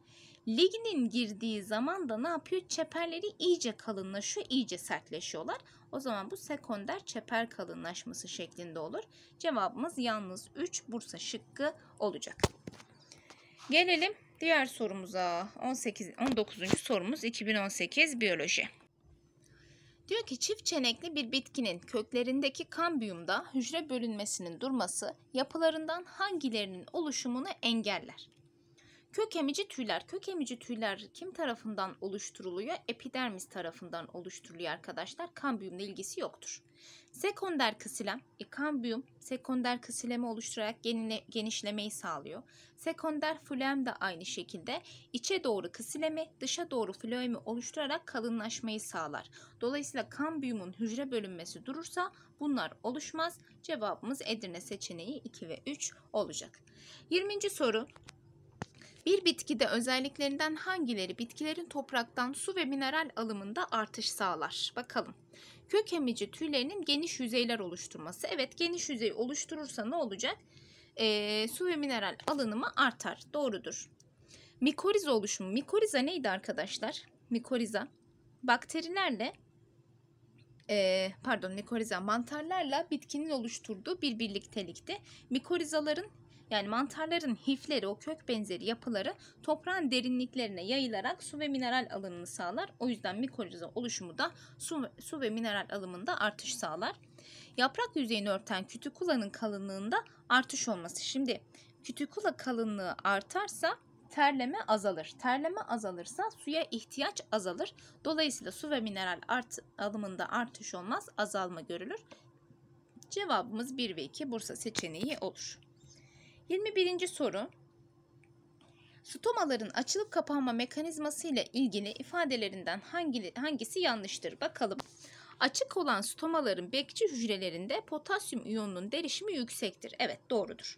Lignin girdiği zaman da ne yapıyor? Çeperleri iyice kalınlaşıyor, iyice sertleşiyorlar. O zaman bu sekonder çeper kalınlaşması şeklinde olur. Cevabımız yalnız 3 Bursa şıkkı olacak. Gelelim diğer sorumuza. 18 19. sorumuz 2018 biyoloji. Diyor ki çift çenekli bir bitkinin köklerindeki kambiyumda hücre bölünmesinin durması yapılarından hangilerinin oluşumunu engeller? Kök emici tüyler. Kök emici tüyler kim tarafından oluşturuluyor? Epidermis tarafından oluşturuluyor arkadaşlar. Kambiyumla ilgisi yoktur. Sekonder kısilem. E, kambiyum sekonder kısilemi oluşturarak genine, genişlemeyi sağlıyor. Sekonder flöem de aynı şekilde içe doğru kısilemi, dışa doğru flöemi oluşturarak kalınlaşmayı sağlar. Dolayısıyla kambiyumun hücre bölünmesi durursa bunlar oluşmaz. Cevabımız Edirne seçeneği 2 ve 3 olacak. 20. soru bir bitkide özelliklerinden hangileri bitkilerin topraktan su ve mineral alımında artış sağlar? Bakalım. Kök emici tüylerinin geniş yüzeyler oluşturması. Evet geniş yüzey oluşturursa ne olacak? E, su ve mineral alınımı artar. Doğrudur. Mikoriz oluşumu. Mikoriza neydi arkadaşlar? Mikoriza bakterilerle e, pardon mikoriza mantarlarla bitkinin oluşturduğu bir birliktelikti. Mikorizaların yani mantarların hifleri o kök benzeri yapıları toprağın derinliklerine yayılarak su ve mineral alımını sağlar. O yüzden mikoriza oluşumu da su, su ve mineral alımında artış sağlar. Yaprak yüzeyini örten kütükulanın kalınlığında artış olması. Şimdi kütükula kalınlığı artarsa terleme azalır. Terleme azalırsa suya ihtiyaç azalır. Dolayısıyla su ve mineral art, alımında artış olmaz, azalma görülür. Cevabımız 1 ve 2 Bursa seçeneği olur. 21. soru. Stomaların açılıp kapanma mekanizması ile ilgili ifadelerinden hangi, hangisi yanlıştır? Bakalım. Açık olan stomaların bekçi hücrelerinde potasyum iyonunun derişimi yüksektir. Evet doğrudur.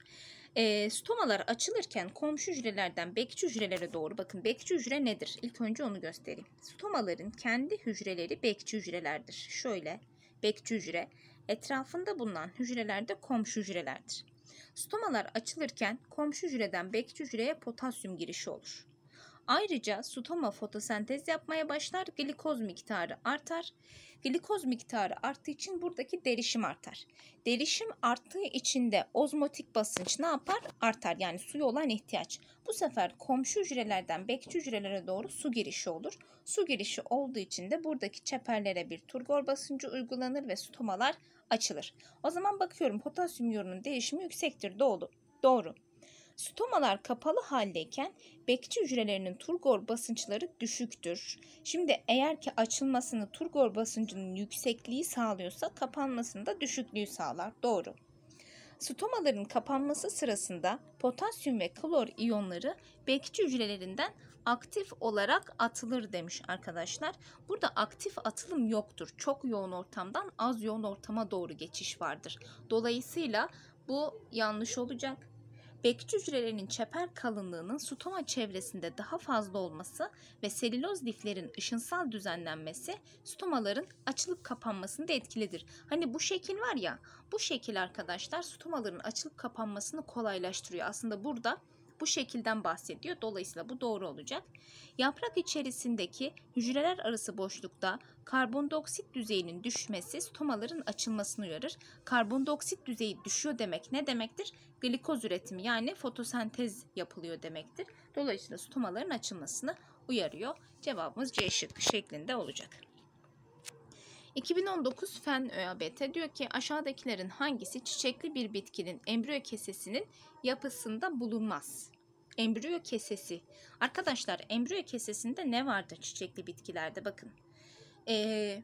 E, stomalar açılırken komşu hücrelerden bekçi hücrelere doğru bakın bekçi hücre nedir? İlk önce onu göstereyim. Stomaların kendi hücreleri bekçi hücrelerdir. Şöyle bekçi hücre etrafında bulunan hücreler de komşu hücrelerdir. Stomalar açılırken komşu hücreden bekçi hücreye potasyum girişi olur. Ayrıca sutoma fotosentez yapmaya başlar, glikoz miktarı artar. Glikoz miktarı arttığı için buradaki derişim artar. Derişim arttığı için de ozmotik basınç ne yapar? Artar yani suya olan ihtiyaç. Bu sefer komşu hücrelerden bekçi hücrelere doğru su girişi olur. Su girişi olduğu için de buradaki çeperlere bir turgor basıncı uygulanır ve sutomalar açılır. O zaman bakıyorum potasyum iyonunun değişimi yüksektir. Doğru. Doğru. Stomalar kapalı haldeyken bekçi hücrelerinin turgor basınçları düşüktür. Şimdi eğer ki açılmasını turgor basıncının yüksekliği sağlıyorsa kapanmasında düşüklüğü sağlar. Doğru. Stomaların kapanması sırasında potasyum ve klor iyonları bekçi hücrelerinden aktif olarak atılır demiş arkadaşlar. Burada aktif atılım yoktur. Çok yoğun ortamdan az yoğun ortama doğru geçiş vardır. Dolayısıyla bu yanlış olacak. Bekçi hücrelerinin çeper kalınlığının stoma çevresinde daha fazla olması ve selüloz liflerin ışınsal düzenlenmesi stomaların açılıp kapanmasında etkilidir. Hani bu şekil var ya bu şekil arkadaşlar stomaların açılıp kapanmasını kolaylaştırıyor. Aslında burada bu şekilden bahsediyor. Dolayısıyla bu doğru olacak. Yaprak içerisindeki hücreler arası boşlukta karbondioksit düzeyinin düşmesi stomaların açılmasını uyarır. Karbondioksit düzeyi düşüyor demek ne demektir? Glikoz üretimi yani fotosentez yapılıyor demektir. Dolayısıyla stomaların açılmasını uyarıyor. Cevabımız C şıkkı şeklinde olacak. 2019 Fen ÖABT diyor ki aşağıdakilerin hangisi çiçekli bir bitkinin embriyo kesesinin yapısında bulunmaz? Embriyo kesesi. Arkadaşlar embriyo kesesinde ne vardır çiçekli bitkilerde? Bakın. Ee,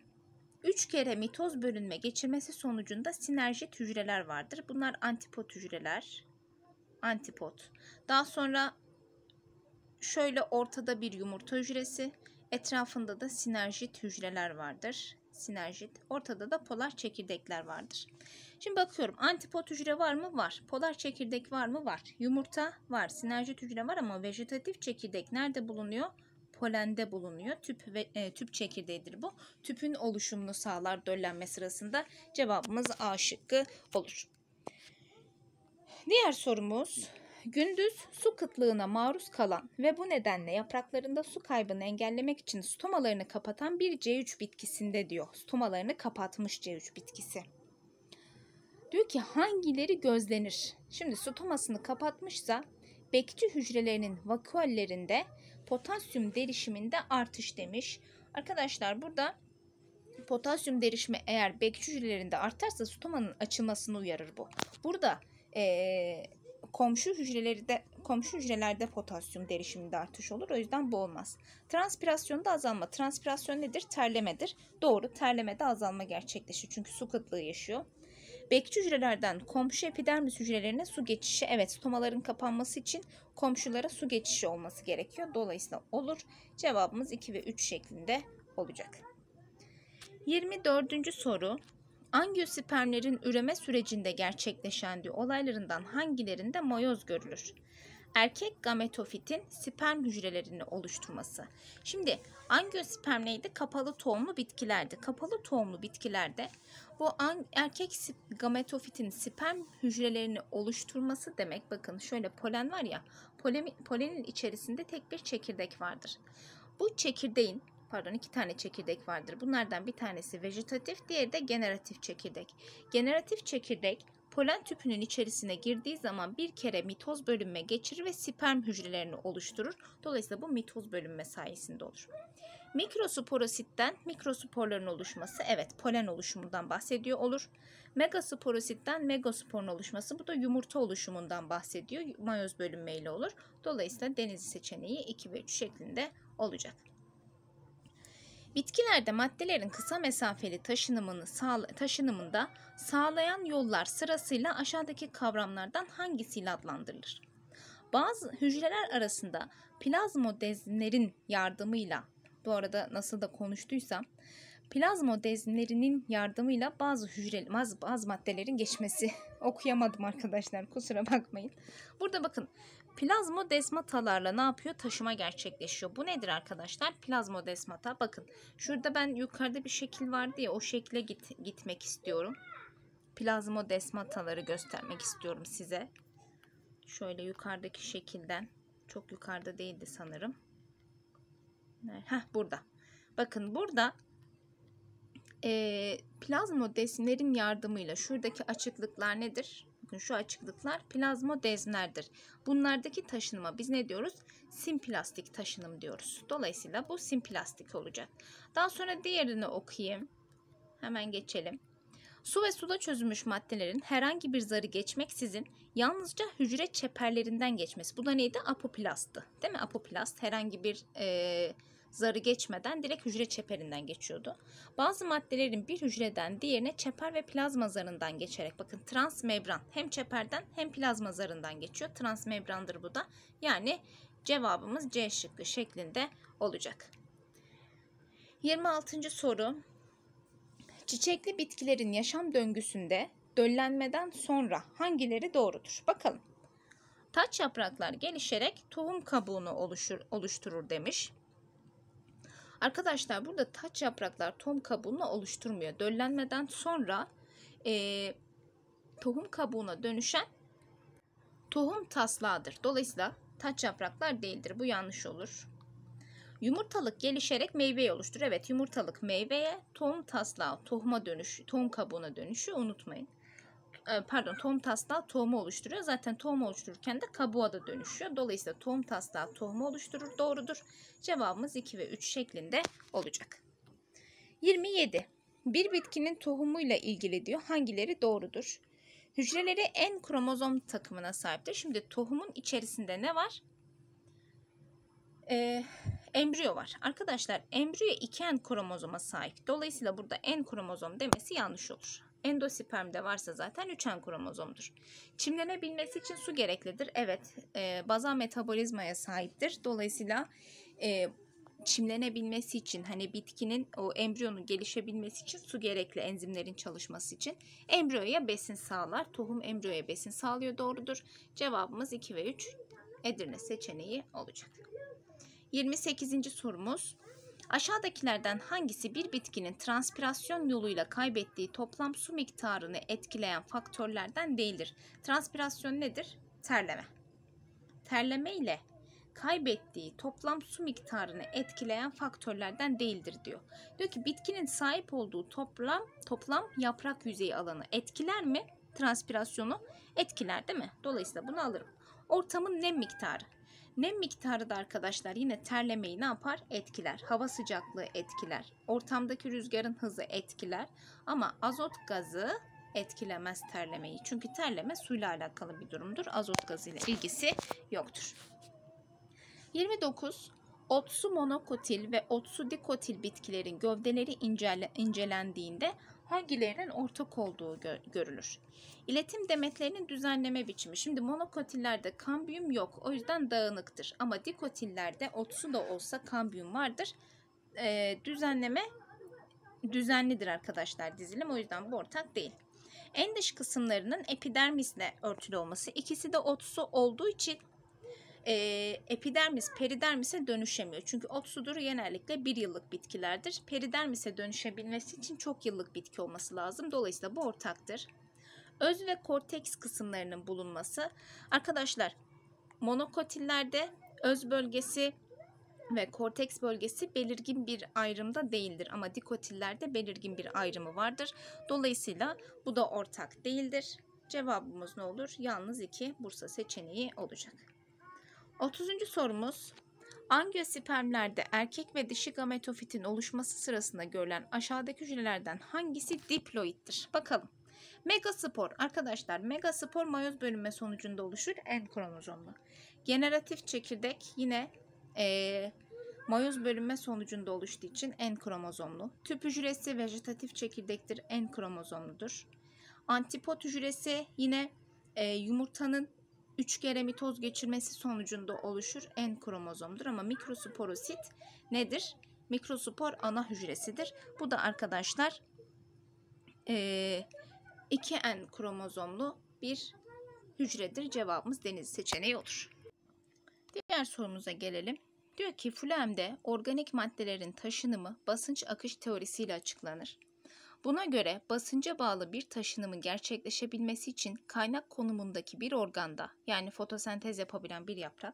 üç kere mitoz bölünme geçirmesi sonucunda sinerjit hücreler vardır. Bunlar antipot hücreler. Antipot. Daha sonra şöyle ortada bir yumurta hücresi, etrafında da sinerjit hücreler vardır sinerjit. Ortada da polar çekirdekler vardır. Şimdi bakıyorum antipod hücre var mı? Var. Polar çekirdek var mı? Var. Yumurta var. Sinerjit hücre var ama vejetatif çekirdek nerede bulunuyor? polende bulunuyor. Tüp ve e, tüp çekirdeğidir bu. Tüpün oluşumunu sağlar döllenme sırasında. Cevabımız A şıkkı olur. Diğer sorumuz Gündüz su kıtlığına maruz kalan ve bu nedenle yapraklarında su kaybını engellemek için stomalarını kapatan bir C3 bitkisinde diyor. Stomalarını kapatmış C3 bitkisi. Diyor ki hangileri gözlenir? Şimdi stomasını kapatmışsa bekçi hücrelerinin vakuallerinde potasyum derişiminde artış demiş. Arkadaşlar burada potasyum derişimi eğer bekçi hücrelerinde artarsa stomanın açılmasını uyarır bu. Burada ee, Komşu hücrelerde komşu hücrelerde potasyum derişiminde artış olur. O yüzden bu olmaz. Transpirasyonda azalma. Transpirasyon nedir? Terlemedir. Doğru. Terlemede azalma gerçekleşir. Çünkü su kıtlığı yaşıyor. Bekçi hücrelerden komşu epidermis hücrelerine su geçişi. Evet stomaların kapanması için komşulara su geçişi olması gerekiyor. Dolayısıyla olur. Cevabımız 2 ve 3 şeklinde olacak. 24. soru Angiospermlerin üreme sürecinde gerçekleşendiği olaylarından hangilerinde mayoz görülür? Erkek gametofitin sperm hücrelerini oluşturması. Şimdi angiosperm neydi? Kapalı tohumlu bitkilerdi. Kapalı tohumlu bitkilerde bu erkek gametofitin sperm hücrelerini oluşturması demek. Bakın şöyle polen var ya. polenin içerisinde tek bir çekirdek vardır. Bu çekirdeğin pardon iki tane çekirdek vardır. Bunlardan bir tanesi vejetatif, diğeri de generatif çekirdek. Generatif çekirdek polen tüpünün içerisine girdiği zaman bir kere mitoz bölünme geçirir ve sperm hücrelerini oluşturur. Dolayısıyla bu mitoz bölünme sayesinde olur. Mikrosporositten mikrosporların oluşması evet polen oluşumundan bahsediyor olur. Megasporositten megasporun oluşması bu da yumurta oluşumundan bahsediyor. Mayoz bölünmeyle olur. Dolayısıyla deniz seçeneği 2 ve 3 şeklinde olacak. Bitkilerde maddelerin kısa mesafeli taşınımını sağla, taşınımında sağlayan yollar sırasıyla aşağıdaki kavramlardan hangisiyle adlandırılır? Bazı hücreler arasında plazmodezinlerin yardımıyla, bu arada nasıl da konuştuysam, plazmodezinlerinin yardımıyla bazı hücre bazı, bazı maddelerin geçmesi. <laughs> Okuyamadım arkadaşlar kusura bakmayın. Burada bakın Plazmodesmatalarla ne yapıyor? Taşıma gerçekleşiyor. Bu nedir arkadaşlar? Plazmodesmata. Bakın şurada ben yukarıda bir şekil vardı ya o şekle git, gitmek istiyorum. Plazmodesmataları göstermek istiyorum size. Şöyle yukarıdaki şekilden. Çok yukarıda değildi sanırım. Heh burada. Bakın burada e, plazmodesinlerin yardımıyla şuradaki açıklıklar nedir? Bakın şu açıklıklar plazmodezmlerdir. Bunlardaki taşınma biz ne diyoruz? Simplastik taşınım diyoruz. Dolayısıyla bu simplastik olacak. Daha sonra diğerini okuyayım. Hemen geçelim. Su ve suda çözülmüş maddelerin herhangi bir zarı geçmeksizin yalnızca hücre çeperlerinden geçmesi. Bu da neydi? Apoplastı. Değil mi? Apoplast herhangi bir e, zarı geçmeden direkt hücre çeperinden geçiyordu. Bazı maddelerin bir hücreden diğerine çeper ve plazma zarından geçerek bakın transmembran hem çeperden hem plazma zarından geçiyor. Transmembrandır bu da. Yani cevabımız C şıkkı şeklinde olacak. 26. soru. Çiçekli bitkilerin yaşam döngüsünde döllenmeden sonra hangileri doğrudur? Bakalım. Taç yapraklar gelişerek tohum kabuğunu oluşur, oluşturur demiş. Arkadaşlar burada taç yapraklar tohum kabuğunu oluşturmuyor. Döllenmeden sonra e, tohum kabuğuna dönüşen tohum taslağıdır. Dolayısıyla taç yapraklar değildir. Bu yanlış olur. Yumurtalık gelişerek meyveyi oluşturur. Evet yumurtalık meyveye, tohum taslağı tohuma dönüş, tohum kabuğuna dönüşü unutmayın. E, pardon tohum taslağı tohumu oluşturuyor. Zaten tohum oluştururken de kabuğa da dönüşüyor. Dolayısıyla tohum taslağı tohumu oluşturur. Doğrudur. Cevabımız 2 ve 3 şeklinde olacak. 27. Bir bitkinin tohumuyla ilgili diyor hangileri doğrudur? Hücreleri en kromozom takımına sahiptir. Şimdi tohumun içerisinde ne var? Ee, embriyo var. Arkadaşlar embriyo iki en kromozoma sahip. Dolayısıyla burada en kromozom demesi yanlış olur. Endospermde varsa zaten üçen kromozomdur. Çimlenebilmesi için su gereklidir. Evet e, bazal metabolizmaya sahiptir. Dolayısıyla e, çimlenebilmesi için hani bitkinin o embriyonun gelişebilmesi için su gerekli enzimlerin çalışması için embriyoya besin sağlar. Tohum embriyoya besin sağlıyor doğrudur. Cevabımız 2 ve 3 Edirne seçeneği olacak. 28. sorumuz Aşağıdakilerden hangisi bir bitkinin transpirasyon yoluyla kaybettiği toplam su miktarını etkileyen faktörlerden değildir? Transpirasyon nedir? Terleme. Terleme ile kaybettiği toplam su miktarını etkileyen faktörlerden değildir diyor. Diyor ki bitkinin sahip olduğu toplam toplam yaprak yüzeyi alanı etkiler mi? Transpirasyonu etkiler değil mi? Dolayısıyla bunu alırım. Ortamın nem miktarı Nem miktarı da arkadaşlar yine terlemeyi ne yapar? Etkiler. Hava sıcaklığı etkiler. Ortamdaki rüzgarın hızı etkiler. Ama azot gazı etkilemez terlemeyi. Çünkü terleme suyla alakalı bir durumdur. Azot gazıyla ilgisi yoktur. 29. Otsu monokotil ve otsu dikotil bitkilerin gövdeleri incele, incelendiğinde hangilerinin ortak olduğu görülür. İletim demetlerinin düzenleme biçimi. Şimdi monokotillerde kambiyum yok. O yüzden dağınıktır. Ama dikotillerde otsu da olsa kambiyum vardır. E, düzenleme düzenlidir arkadaşlar dizilim. O yüzden bu ortak değil. En dış kısımlarının epidermisle örtülü olması. İkisi de otsu olduğu için e, epidermis peridermise dönüşemiyor. Çünkü ot suduru genellikle bir yıllık bitkilerdir. Peridermise dönüşebilmesi için çok yıllık bitki olması lazım. Dolayısıyla bu ortaktır. Öz ve korteks kısımlarının bulunması. Arkadaşlar monokotillerde öz bölgesi ve korteks bölgesi belirgin bir ayrımda değildir ama dikotillerde belirgin bir ayrımı vardır. Dolayısıyla bu da ortak değildir. Cevabımız ne olur? Yalnız iki Bursa seçeneği olacak. 30. sorumuz Angiospermlerde erkek ve dişi gametofitin oluşması sırasında görülen aşağıdaki hücrelerden hangisi diploittir? Bakalım. Megaspor arkadaşlar megaspor mayoz bölünme sonucunda oluşur en kromozomlu. Generatif çekirdek yine ee, mayoz bölünme sonucunda oluştuğu için en kromozomlu. Tüp hücresi vejetatif çekirdektir en kromozomludur. Antipot hücresi yine e, yumurtanın 3 kere mitoz geçirmesi sonucunda oluşur en kromozomdur ama mikrosporosit nedir? Mikrospor ana hücresidir. Bu da arkadaşlar 2N e, kromozomlu bir hücredir. Cevabımız deniz seçeneği olur. Diğer sorumuza gelelim. Diyor ki Flam'de organik maddelerin taşınımı basınç akış teorisiyle açıklanır. Buna göre basınca bağlı bir taşınımın gerçekleşebilmesi için kaynak konumundaki bir organda yani fotosentez yapabilen bir yaprak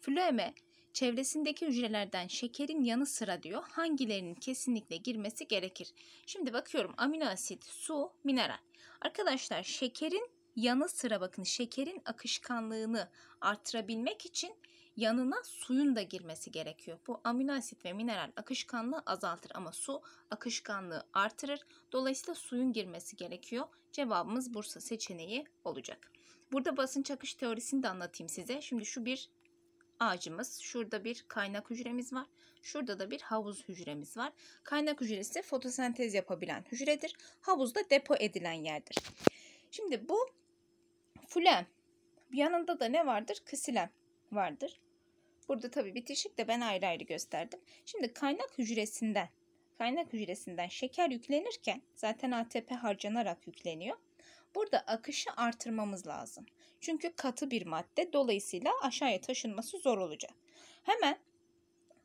floeme çevresindeki hücrelerden şekerin yanı sıra diyor hangilerinin kesinlikle girmesi gerekir. Şimdi bakıyorum amino asit, su, mineral. Arkadaşlar şekerin yanı sıra bakın şekerin akışkanlığını artırabilmek için yanına suyun da girmesi gerekiyor. Bu amino asit ve mineral akışkanlığı azaltır ama su akışkanlığı artırır. Dolayısıyla suyun girmesi gerekiyor. Cevabımız Bursa seçeneği olacak. Burada basınç akış teorisini de anlatayım size. Şimdi şu bir ağacımız, şurada bir kaynak hücremiz var. Şurada da bir havuz hücremiz var. Kaynak hücresi fotosentez yapabilen hücredir. Havuz da depo edilen yerdir. Şimdi bu flem. Yanında da ne vardır? Ksilem vardır. Burada tabii bitişik de ben ayrı ayrı gösterdim. Şimdi kaynak hücresinden kaynak hücresinden şeker yüklenirken zaten ATP harcanarak yükleniyor. Burada akışı artırmamız lazım. Çünkü katı bir madde dolayısıyla aşağıya taşınması zor olacak. Hemen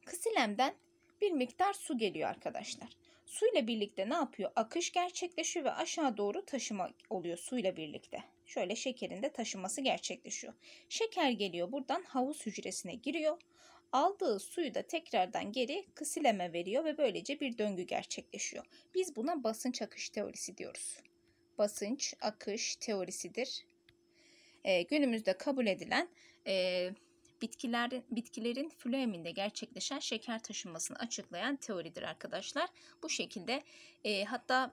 kasilemden bir miktar su geliyor arkadaşlar. Su ile birlikte ne yapıyor? Akış gerçekleşiyor ve aşağı doğru taşıma oluyor su ile birlikte şöyle şekerinde taşıması gerçekleşiyor. Şeker geliyor buradan havuz hücresine giriyor. Aldığı suyu da tekrardan geri ksileme veriyor ve böylece bir döngü gerçekleşiyor. Biz buna basınç akış teorisi diyoruz. Basınç akış teorisidir. Ee, günümüzde kabul edilen e, bitkilerin, bitkilerin flöeminde gerçekleşen şeker taşınmasını açıklayan teoridir arkadaşlar. Bu şekilde e, hatta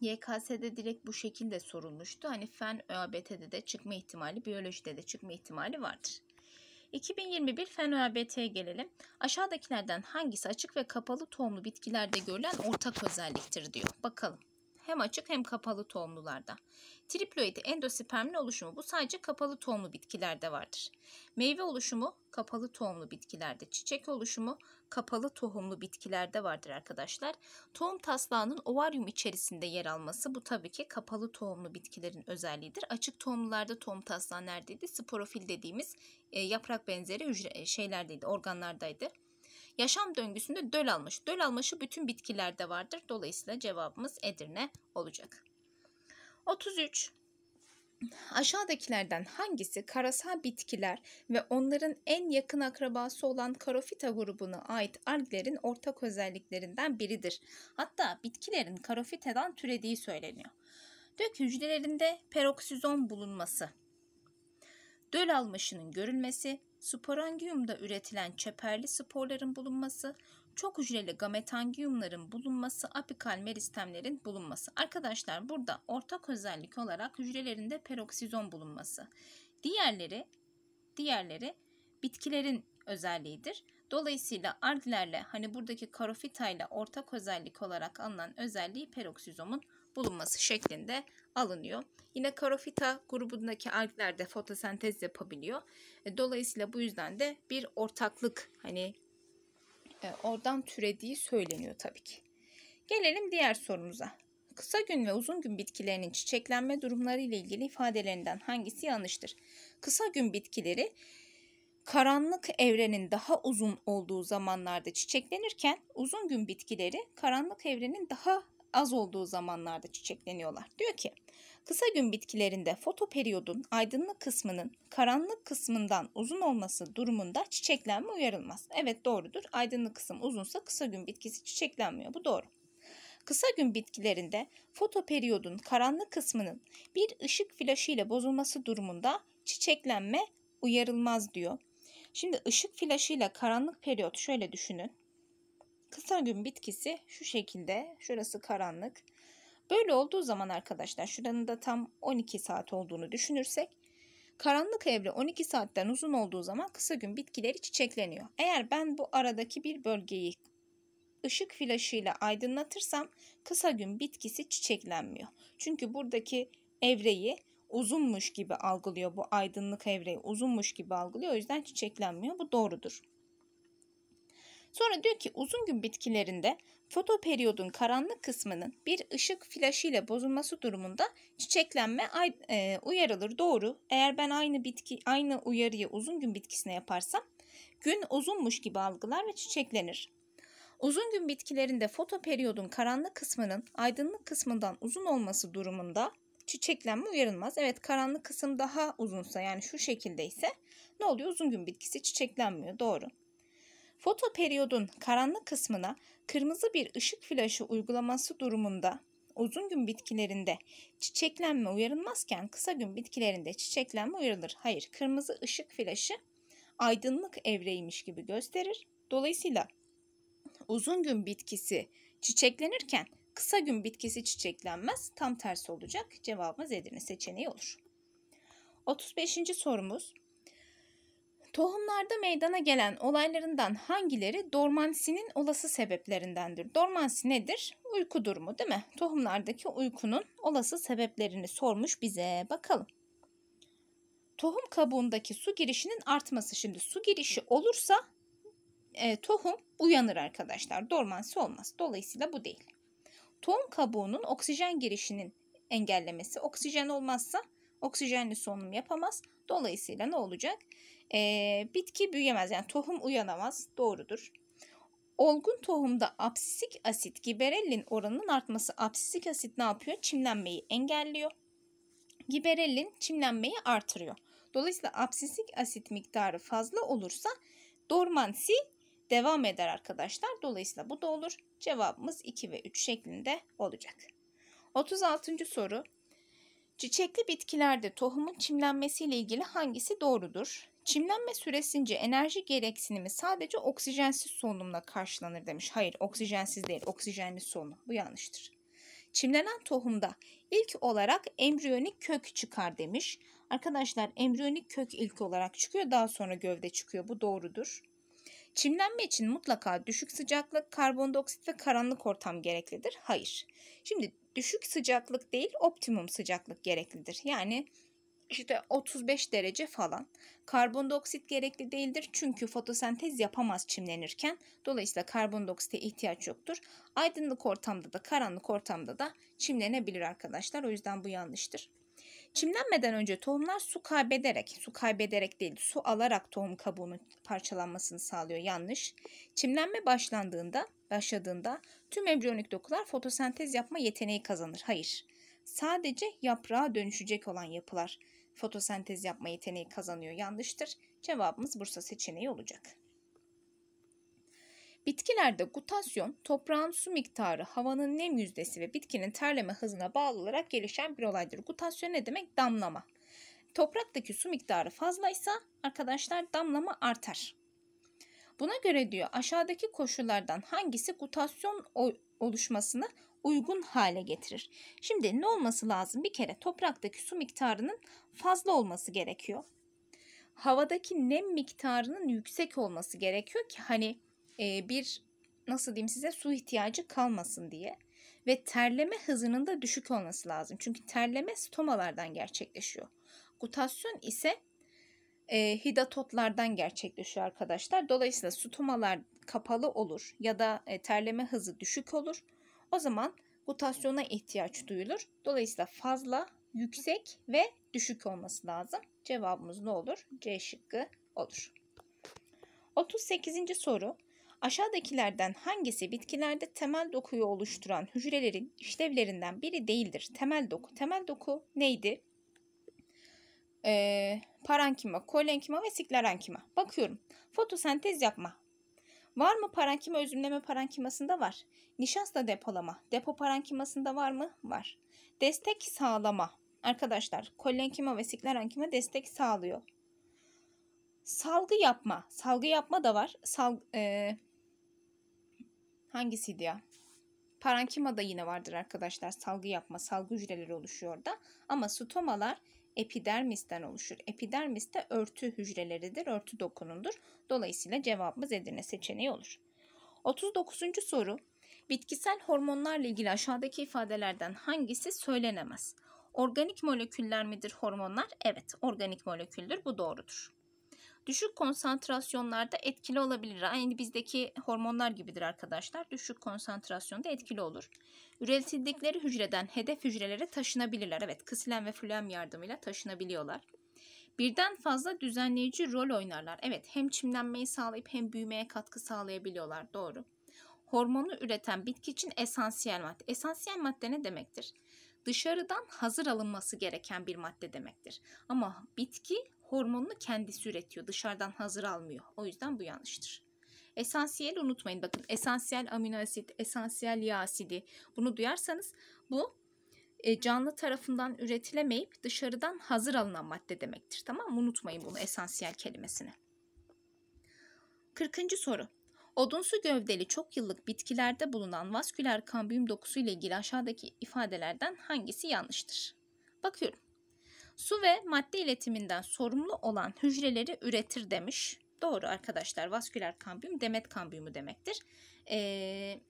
YKS'de direkt bu şekilde sorulmuştu. Hani fen ÖABT'de de çıkma ihtimali, biyolojide de çıkma ihtimali vardır. 2021 fen ÖABT'ye gelelim. Aşağıdakilerden hangisi açık ve kapalı tohumlu bitkilerde görülen ortak özelliktir diyor. Bakalım hem açık hem kapalı tohumlularda. Triploidi endospermli oluşumu bu sadece kapalı tohumlu bitkilerde vardır. Meyve oluşumu kapalı tohumlu bitkilerde, çiçek oluşumu kapalı tohumlu bitkilerde vardır arkadaşlar. Tohum taslağının ovaryum içerisinde yer alması bu tabii ki kapalı tohumlu bitkilerin özelliğidir. Açık tohumlularda tohum taslağı neredeydi? Sporofil dediğimiz e, yaprak benzeri hücre e, şeylerdeydi, organlardaydı yaşam döngüsünde döl almış. Döl almışı bütün bitkilerde vardır. Dolayısıyla cevabımız Edirne olacak. 33. Aşağıdakilerden hangisi karasal bitkiler ve onların en yakın akrabası olan karofita grubuna ait alglerin ortak özelliklerinden biridir? Hatta bitkilerin karofitadan türediği söyleniyor. Dök hücrelerinde peroksizom bulunması, döl almışının görülmesi, sporangiumda üretilen çöperli sporların bulunması, çok hücreli gametangiyumların bulunması, apikal meristemlerin bulunması. Arkadaşlar burada ortak özellik olarak hücrelerinde peroksizom bulunması. Diğerleri diğerleri bitkilerin özelliğidir. Dolayısıyla ardilerle hani buradaki karofitayla ortak özellik olarak alınan özelliği peroksizomun bulunması şeklinde alınıyor. Yine karofita grubundaki algler de fotosentez yapabiliyor. E, dolayısıyla bu yüzden de bir ortaklık hani e, oradan türediği söyleniyor tabii ki. Gelelim diğer sorumuza. Kısa gün ve uzun gün bitkilerinin çiçeklenme durumları ile ilgili ifadelerinden hangisi yanlıştır? Kısa gün bitkileri karanlık evrenin daha uzun olduğu zamanlarda çiçeklenirken uzun gün bitkileri karanlık evrenin daha az olduğu zamanlarda çiçekleniyorlar. Diyor ki kısa gün bitkilerinde fotoperiyodun aydınlık kısmının karanlık kısmından uzun olması durumunda çiçeklenme uyarılmaz. Evet doğrudur aydınlık kısım uzunsa kısa gün bitkisi çiçeklenmiyor bu doğru. Kısa gün bitkilerinde fotoperiyodun karanlık kısmının bir ışık flaşı ile bozulması durumunda çiçeklenme uyarılmaz diyor. Şimdi ışık flaşı ile karanlık periyot şöyle düşünün. Kısa gün bitkisi şu şekilde. Şurası karanlık. Böyle olduğu zaman arkadaşlar şuranın da tam 12 saat olduğunu düşünürsek karanlık evre 12 saatten uzun olduğu zaman kısa gün bitkileri çiçekleniyor. Eğer ben bu aradaki bir bölgeyi ışık flaşıyla aydınlatırsam kısa gün bitkisi çiçeklenmiyor. Çünkü buradaki evreyi uzunmuş gibi algılıyor bu aydınlık evreyi uzunmuş gibi algılıyor o yüzden çiçeklenmiyor bu doğrudur. Sonra diyor ki uzun gün bitkilerinde fotoperiyodun karanlık kısmının bir ışık ile bozulması durumunda çiçeklenme e, uyarılır. Doğru. Eğer ben aynı bitki aynı uyarıyı uzun gün bitkisine yaparsam gün uzunmuş gibi algılar ve çiçeklenir. Uzun gün bitkilerinde fotoperiyodun karanlık kısmının aydınlık kısmından uzun olması durumunda çiçeklenme uyarılmaz. Evet karanlık kısım daha uzunsa yani şu şekilde ise ne oluyor? Uzun gün bitkisi çiçeklenmiyor. Doğru. Fotoperiyodun karanlık kısmına kırmızı bir ışık flaşı uygulaması durumunda uzun gün bitkilerinde çiçeklenme uyarılmazken kısa gün bitkilerinde çiçeklenme uyarılır. Hayır, kırmızı ışık flaşı aydınlık evreymiş gibi gösterir. Dolayısıyla uzun gün bitkisi çiçeklenirken kısa gün bitkisi çiçeklenmez. Tam tersi olacak. Cevabımız Edirne seçeneği olur. 35. sorumuz Tohumlarda meydana gelen olaylarından hangileri dormansinin olası sebeplerindendir? Dormansi nedir? Uyku durumu değil mi? Tohumlardaki uykunun olası sebeplerini sormuş bize. Bakalım. Tohum kabuğundaki su girişinin artması. Şimdi su girişi olursa e, tohum uyanır arkadaşlar. Dormansi olmaz. Dolayısıyla bu değil. Tohum kabuğunun oksijen girişinin engellemesi. Oksijen olmazsa oksijenli solunum yapamaz. Dolayısıyla ne olacak? E, bitki büyüyemez yani tohum uyanamaz doğrudur. Olgun tohumda absisik asit giberellin oranının artması absisik asit ne yapıyor? Çimlenmeyi engelliyor. Giberellin çimlenmeyi artırıyor. Dolayısıyla absisik asit miktarı fazla olursa dormansi devam eder arkadaşlar. Dolayısıyla bu da olur. Cevabımız 2 ve 3 şeklinde olacak. 36. soru. Çiçekli bitkilerde tohumun çimlenmesiyle ilgili hangisi doğrudur? Çimlenme süresince enerji gereksinimi sadece oksijensiz solunumla karşılanır demiş. Hayır oksijensiz değil oksijenli solunum. Bu yanlıştır. Çimlenen tohumda ilk olarak embriyonik kök çıkar demiş. Arkadaşlar embriyonik kök ilk olarak çıkıyor daha sonra gövde çıkıyor. Bu doğrudur. Çimlenme için mutlaka düşük sıcaklık, karbondioksit ve karanlık ortam gereklidir. Hayır. Şimdi düşük sıcaklık değil optimum sıcaklık gereklidir. Yani işte 35 derece falan. Karbondioksit gerekli değildir çünkü fotosentez yapamaz çimlenirken. Dolayısıyla karbondioksite ihtiyaç yoktur. Aydınlık ortamda da karanlık ortamda da çimlenebilir arkadaşlar. O yüzden bu yanlıştır. Çimlenmeden önce tohumlar su kaybederek, su kaybederek değil su alarak tohum kabuğunun parçalanmasını sağlıyor. Yanlış. Çimlenme başlandığında, başladığında tüm embriyonik dokular fotosentez yapma yeteneği kazanır. Hayır. Sadece yaprağa dönüşecek olan yapılar fotosentez yapma yeteneği kazanıyor yanlıştır. Cevabımız Bursa seçeneği olacak. Bitkilerde gutasyon toprağın su miktarı, havanın nem yüzdesi ve bitkinin terleme hızına bağlı olarak gelişen bir olaydır. Gutasyon ne demek? Damlama. Topraktaki su miktarı fazlaysa arkadaşlar damlama artar. Buna göre diyor aşağıdaki koşullardan hangisi gutasyon oluşmasını uygun hale getirir. Şimdi ne olması lazım? Bir kere topraktaki su miktarının fazla olması gerekiyor. Havadaki nem miktarının yüksek olması gerekiyor ki hani e, bir nasıl diyeyim size su ihtiyacı kalmasın diye ve terleme hızının da düşük olması lazım. Çünkü terleme stomalardan gerçekleşiyor. Gutasyon ise e, hidatotlardan gerçekleşiyor arkadaşlar. Dolayısıyla stomalar kapalı olur ya da e, terleme hızı düşük olur. O zaman mutasyona ihtiyaç duyulur. Dolayısıyla fazla, yüksek ve düşük olması lazım. Cevabımız ne olur? C şıkkı olur. 38. soru. Aşağıdakilerden hangisi bitkilerde temel dokuyu oluşturan hücrelerin işlevlerinden biri değildir? Temel doku. Temel doku neydi? Ee, parankima, kolenkima ve siklarenkima. Bakıyorum. Fotosentez yapma, Var mı parankima özümleme parankimasında var. Nişasta depolama. Depo parankimasında var mı? Var. Destek sağlama. Arkadaşlar kollenkima ve siklarenkima destek sağlıyor. Salgı yapma. Salgı yapma da var. Sal, e, hangisiydi ya? Parankima da yine vardır arkadaşlar. Salgı yapma, salgı hücreleri oluşuyor da. Ama stomalar epidermisten oluşur. Epidermis de örtü hücreleridir, örtü dokunundur. Dolayısıyla cevabımız Edirne seçeneği olur. 39. soru. Bitkisel hormonlarla ilgili aşağıdaki ifadelerden hangisi söylenemez? Organik moleküller midir hormonlar? Evet, organik moleküldür. Bu doğrudur. Düşük konsantrasyonlarda etkili olabilir. Aynı bizdeki hormonlar gibidir arkadaşlar. Düşük konsantrasyonda etkili olur. Üretildikleri hücreden hedef hücrelere taşınabilirler. Evet kıslen ve flöm yardımıyla taşınabiliyorlar. Birden fazla düzenleyici rol oynarlar. Evet hem çimlenmeyi sağlayıp hem büyümeye katkı sağlayabiliyorlar. Doğru. Hormonu üreten bitki için esansiyel madde. Esansiyel madde ne demektir? dışarıdan hazır alınması gereken bir madde demektir. Ama bitki hormonunu kendisi üretiyor. Dışarıdan hazır almıyor. O yüzden bu yanlıştır. Esansiyel unutmayın bakın esansiyel amino asit, esansiyel yağ asidi bunu duyarsanız bu e, canlı tarafından üretilemeyip dışarıdan hazır alınan madde demektir. Tamam mı? Unutmayın bunu esansiyel kelimesini. 40. soru. Odunsu gövdeli çok yıllık bitkilerde bulunan vasküler kambiyum dokusu ile ilgili aşağıdaki ifadelerden hangisi yanlıştır? Bakıyorum. Su ve madde iletiminden sorumlu olan hücreleri üretir demiş. Doğru arkadaşlar vasküler kambiyum demet kambiyumu demektir. Ee,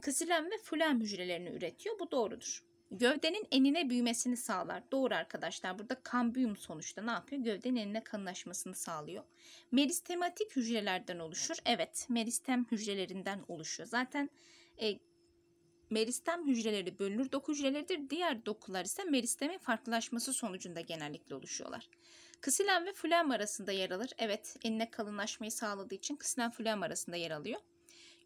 kısilen ve fülen hücrelerini üretiyor. Bu doğrudur. Gövdenin enine büyümesini sağlar. Doğru arkadaşlar burada kambiyum sonuçta ne yapıyor? Gövdenin enine kanlaşmasını sağlıyor. Meristematik hücrelerden oluşur. Evet meristem hücrelerinden oluşuyor. Zaten e, meristem hücreleri bölünür doku hücreleridir. Diğer dokular ise meristemin farklılaşması sonucunda genellikle oluşuyorlar. Kısilen ve flem arasında yer alır. Evet enine kalınlaşmayı sağladığı için kısilen flem arasında yer alıyor.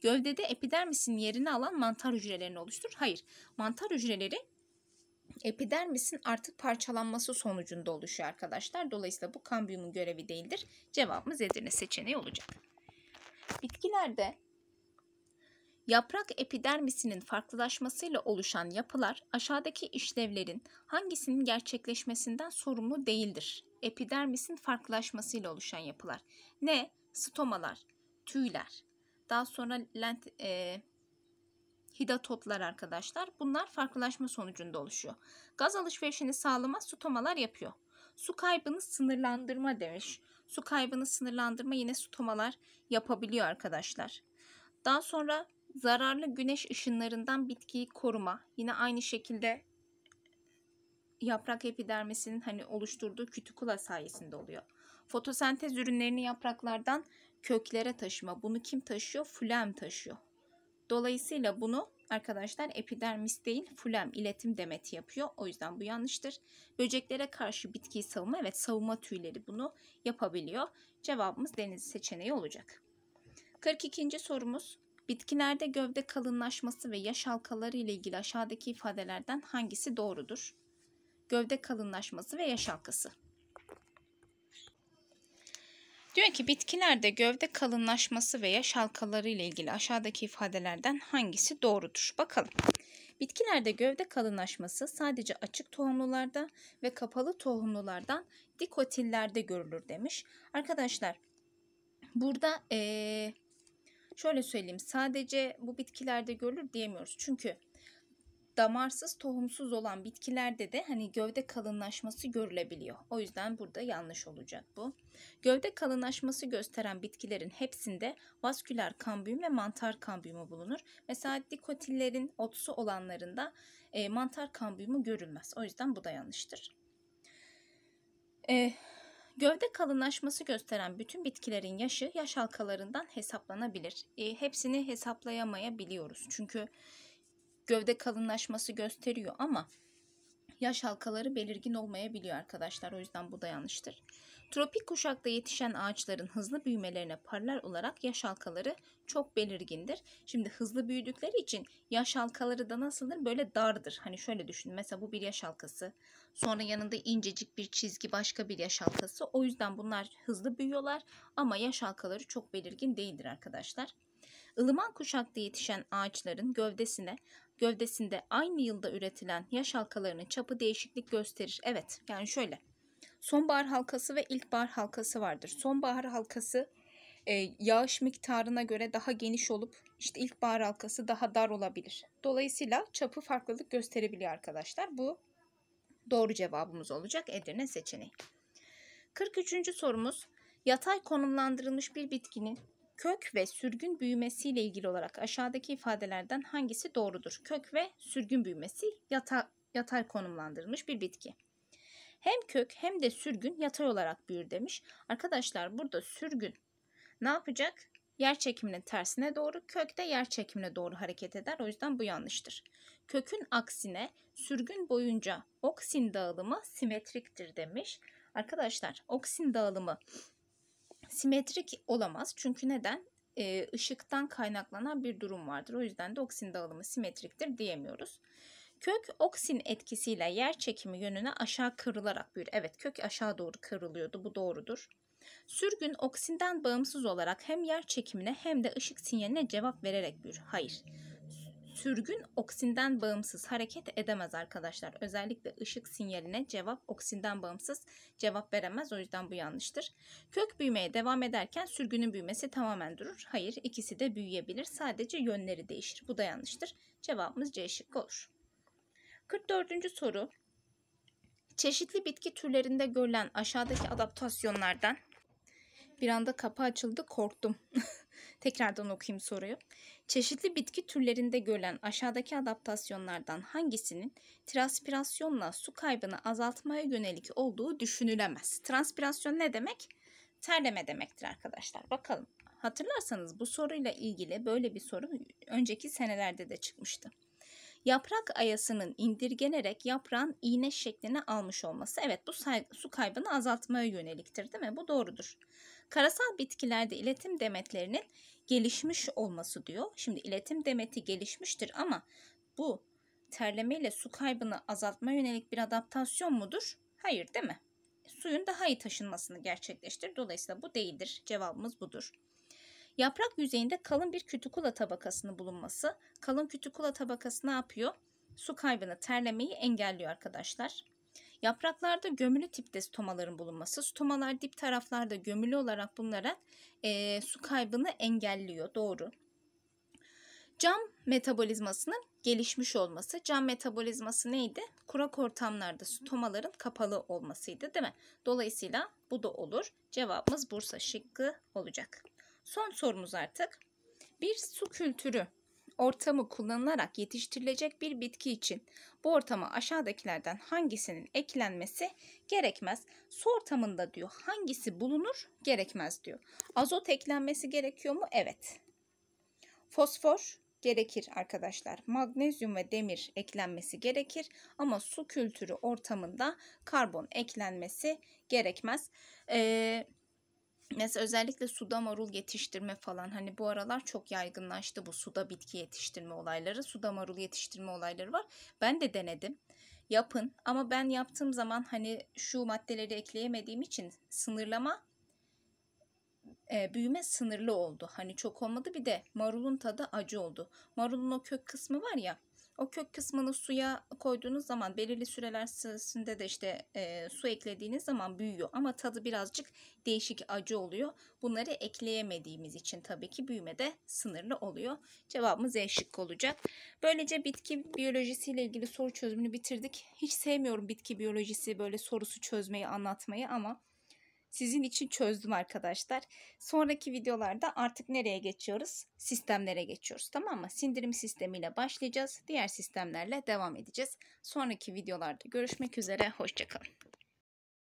Gövdede epidermisin yerini alan mantar hücrelerini oluşturur. Hayır. Mantar hücreleri epidermisin artık parçalanması sonucunda oluşuyor arkadaşlar. Dolayısıyla bu kambiyumun görevi değildir. Cevabımız Edirne seçeneği olacak. Bitkilerde Yaprak epidermisinin farklılaşmasıyla oluşan yapılar aşağıdaki işlevlerin hangisinin gerçekleşmesinden sorumlu değildir? Epidermisin farklılaşmasıyla oluşan yapılar. Ne? Stomalar, tüyler, daha sonra lent e, hidatotlar arkadaşlar. Bunlar farklılaşma sonucunda oluşuyor. Gaz alışverişini sağlamaz sutomalar yapıyor. Su kaybını sınırlandırma demiş. Su kaybını sınırlandırma yine sutomalar yapabiliyor arkadaşlar. Daha sonra zararlı güneş ışınlarından bitkiyi koruma. Yine aynı şekilde yaprak epidermisinin hani oluşturduğu kütükula sayesinde oluyor. Fotosentez ürünlerini yapraklardan köklere taşıma. Bunu kim taşıyor? Flem taşıyor. Dolayısıyla bunu arkadaşlar epidermis değil flem iletim demeti yapıyor. O yüzden bu yanlıştır. Böceklere karşı bitkiyi savunma evet savunma tüyleri bunu yapabiliyor. Cevabımız deniz seçeneği olacak. 42. sorumuz bitkilerde gövde kalınlaşması ve yaş halkaları ile ilgili aşağıdaki ifadelerden hangisi doğrudur? Gövde kalınlaşması ve yaş halkası. Diyor ki bitkilerde gövde kalınlaşması veya şalkaları ile ilgili aşağıdaki ifadelerden hangisi doğrudur? Bakalım. Bitkilerde gövde kalınlaşması sadece açık tohumlularda ve kapalı tohumlulardan dikotillerde görülür demiş. Arkadaşlar burada ee, şöyle söyleyeyim sadece bu bitkilerde görülür diyemiyoruz. Çünkü damarsız, tohumsuz olan bitkilerde de hani gövde kalınlaşması görülebiliyor. O yüzden burada yanlış olacak bu. Gövde kalınlaşması gösteren bitkilerin hepsinde vasküler kambiyum ve mantar kambiyumu bulunur. Mesela dikotillerin otsu olanlarında e, mantar kambiyumu görülmez. O yüzden bu da yanlıştır. E, gövde kalınlaşması gösteren bütün bitkilerin yaşı yaş halkalarından hesaplanabilir. E, hepsini hesaplayamayabiliyoruz. Çünkü gövde kalınlaşması gösteriyor ama yaş halkaları belirgin olmayabiliyor arkadaşlar. O yüzden bu da yanlıştır. Tropik kuşakta yetişen ağaçların hızlı büyümelerine paralel olarak yaş halkaları çok belirgindir. Şimdi hızlı büyüdükleri için yaş halkaları da nasıldır? Böyle dardır. Hani şöyle düşünün, Mesela bu bir yaş halkası. Sonra yanında incecik bir çizgi başka bir yaş halkası. O yüzden bunlar hızlı büyüyorlar ama yaş halkaları çok belirgin değildir arkadaşlar. Ilıman kuşakta yetişen ağaçların gövdesine gövdesinde aynı yılda üretilen yaş halkalarının çapı değişiklik gösterir. Evet yani şöyle sonbahar halkası ve ilkbahar halkası vardır. Sonbahar halkası e, yağış miktarına göre daha geniş olup işte ilkbahar halkası daha dar olabilir. Dolayısıyla çapı farklılık gösterebiliyor arkadaşlar. Bu doğru cevabımız olacak Edirne seçeneği. 43. sorumuz yatay konumlandırılmış bir bitkinin Kök ve sürgün büyümesiyle ilgili olarak aşağıdaki ifadelerden hangisi doğrudur? Kök ve sürgün büyümesi yata, yatay konumlandırılmış bir bitki. Hem kök hem de sürgün yatay olarak büyür demiş. Arkadaşlar burada sürgün ne yapacak? Yer çekiminin tersine doğru, kök de yer çekimine doğru hareket eder. O yüzden bu yanlıştır. Kökün aksine sürgün boyunca oksin dağılımı simetriktir demiş. Arkadaşlar oksin dağılımı simetrik olamaz. Çünkü neden? E, ışıktan kaynaklanan bir durum vardır. O yüzden de oksin dağılımı simetriktir diyemiyoruz. Kök oksin etkisiyle yer çekimi yönüne aşağı kırılarak büyür. Evet kök aşağı doğru kırılıyordu. Bu doğrudur. Sürgün oksinden bağımsız olarak hem yer çekimine hem de ışık sinyaline cevap vererek büyür. Hayır sürgün oksinden bağımsız hareket edemez arkadaşlar. Özellikle ışık sinyaline cevap oksinden bağımsız cevap veremez. O yüzden bu yanlıştır. Kök büyümeye devam ederken sürgünün büyümesi tamamen durur. Hayır ikisi de büyüyebilir. Sadece yönleri değişir. Bu da yanlıştır. Cevabımız C şıkkı olur. 44. soru. Çeşitli bitki türlerinde görülen aşağıdaki adaptasyonlardan bir anda kapı açıldı korktum. <laughs> Tekrardan okuyayım soruyu. Çeşitli bitki türlerinde görülen aşağıdaki adaptasyonlardan hangisinin transpirasyonla su kaybını azaltmaya yönelik olduğu düşünülemez? Transpirasyon ne demek? Terleme demektir arkadaşlar. Bakalım. Hatırlarsanız bu soruyla ilgili böyle bir soru önceki senelerde de çıkmıştı. Yaprak ayasının indirgenerek yaprağın iğne şeklini almış olması. Evet bu su kaybını azaltmaya yöneliktir değil mi? Bu doğrudur. Karasal bitkilerde iletim demetlerinin gelişmiş olması diyor. Şimdi iletim demeti gelişmiştir ama bu terleme ile su kaybını azaltma yönelik bir adaptasyon mudur? Hayır değil mi? E, suyun daha iyi taşınmasını gerçekleştir. Dolayısıyla bu değildir. Cevabımız budur. Yaprak yüzeyinde kalın bir kütükula tabakasının bulunması. Kalın kütükula tabakası ne yapıyor? Su kaybını, terlemeyi engelliyor arkadaşlar. Yapraklarda gömülü tipte stomaların bulunması, stomalar dip taraflarda gömülü olarak bunlara e, su kaybını engelliyor. Doğru. Cam metabolizmasının gelişmiş olması. Cam metabolizması neydi? Kurak ortamlarda stomaların kapalı olmasıydı değil mi? Dolayısıyla bu da olur. Cevabımız Bursa şıkkı olacak. Son sorumuz artık. Bir su kültürü ortamı kullanılarak yetiştirilecek bir bitki için bu ortama aşağıdakilerden hangisinin eklenmesi gerekmez? Su ortamında diyor hangisi bulunur gerekmez diyor. Azot eklenmesi gerekiyor mu? Evet. Fosfor gerekir arkadaşlar. Magnezyum ve demir eklenmesi gerekir ama su kültürü ortamında karbon eklenmesi gerekmez. Ee, Mesela özellikle suda marul yetiştirme falan hani bu aralar çok yaygınlaştı bu suda bitki yetiştirme olayları. Suda marul yetiştirme olayları var. Ben de denedim. Yapın ama ben yaptığım zaman hani şu maddeleri ekleyemediğim için sınırlama e, büyüme sınırlı oldu. Hani çok olmadı bir de marulun tadı acı oldu. Marulun o kök kısmı var ya o kök kısmını suya koyduğunuz zaman belirli süreler sırasında da işte e, su eklediğiniz zaman büyüyor. Ama tadı birazcık değişik acı oluyor. Bunları ekleyemediğimiz için tabii ki de sınırlı oluyor. Cevabımız E şıkkı olacak. Böylece bitki biyolojisiyle ilgili soru çözümünü bitirdik. Hiç sevmiyorum bitki biyolojisi böyle sorusu çözmeyi anlatmayı ama sizin için çözdüm arkadaşlar. Sonraki videolarda artık nereye geçiyoruz? Sistemlere geçiyoruz tamam mı? Sindirim sistemiyle başlayacağız. Diğer sistemlerle devam edeceğiz. Sonraki videolarda görüşmek üzere. Hoşçakalın.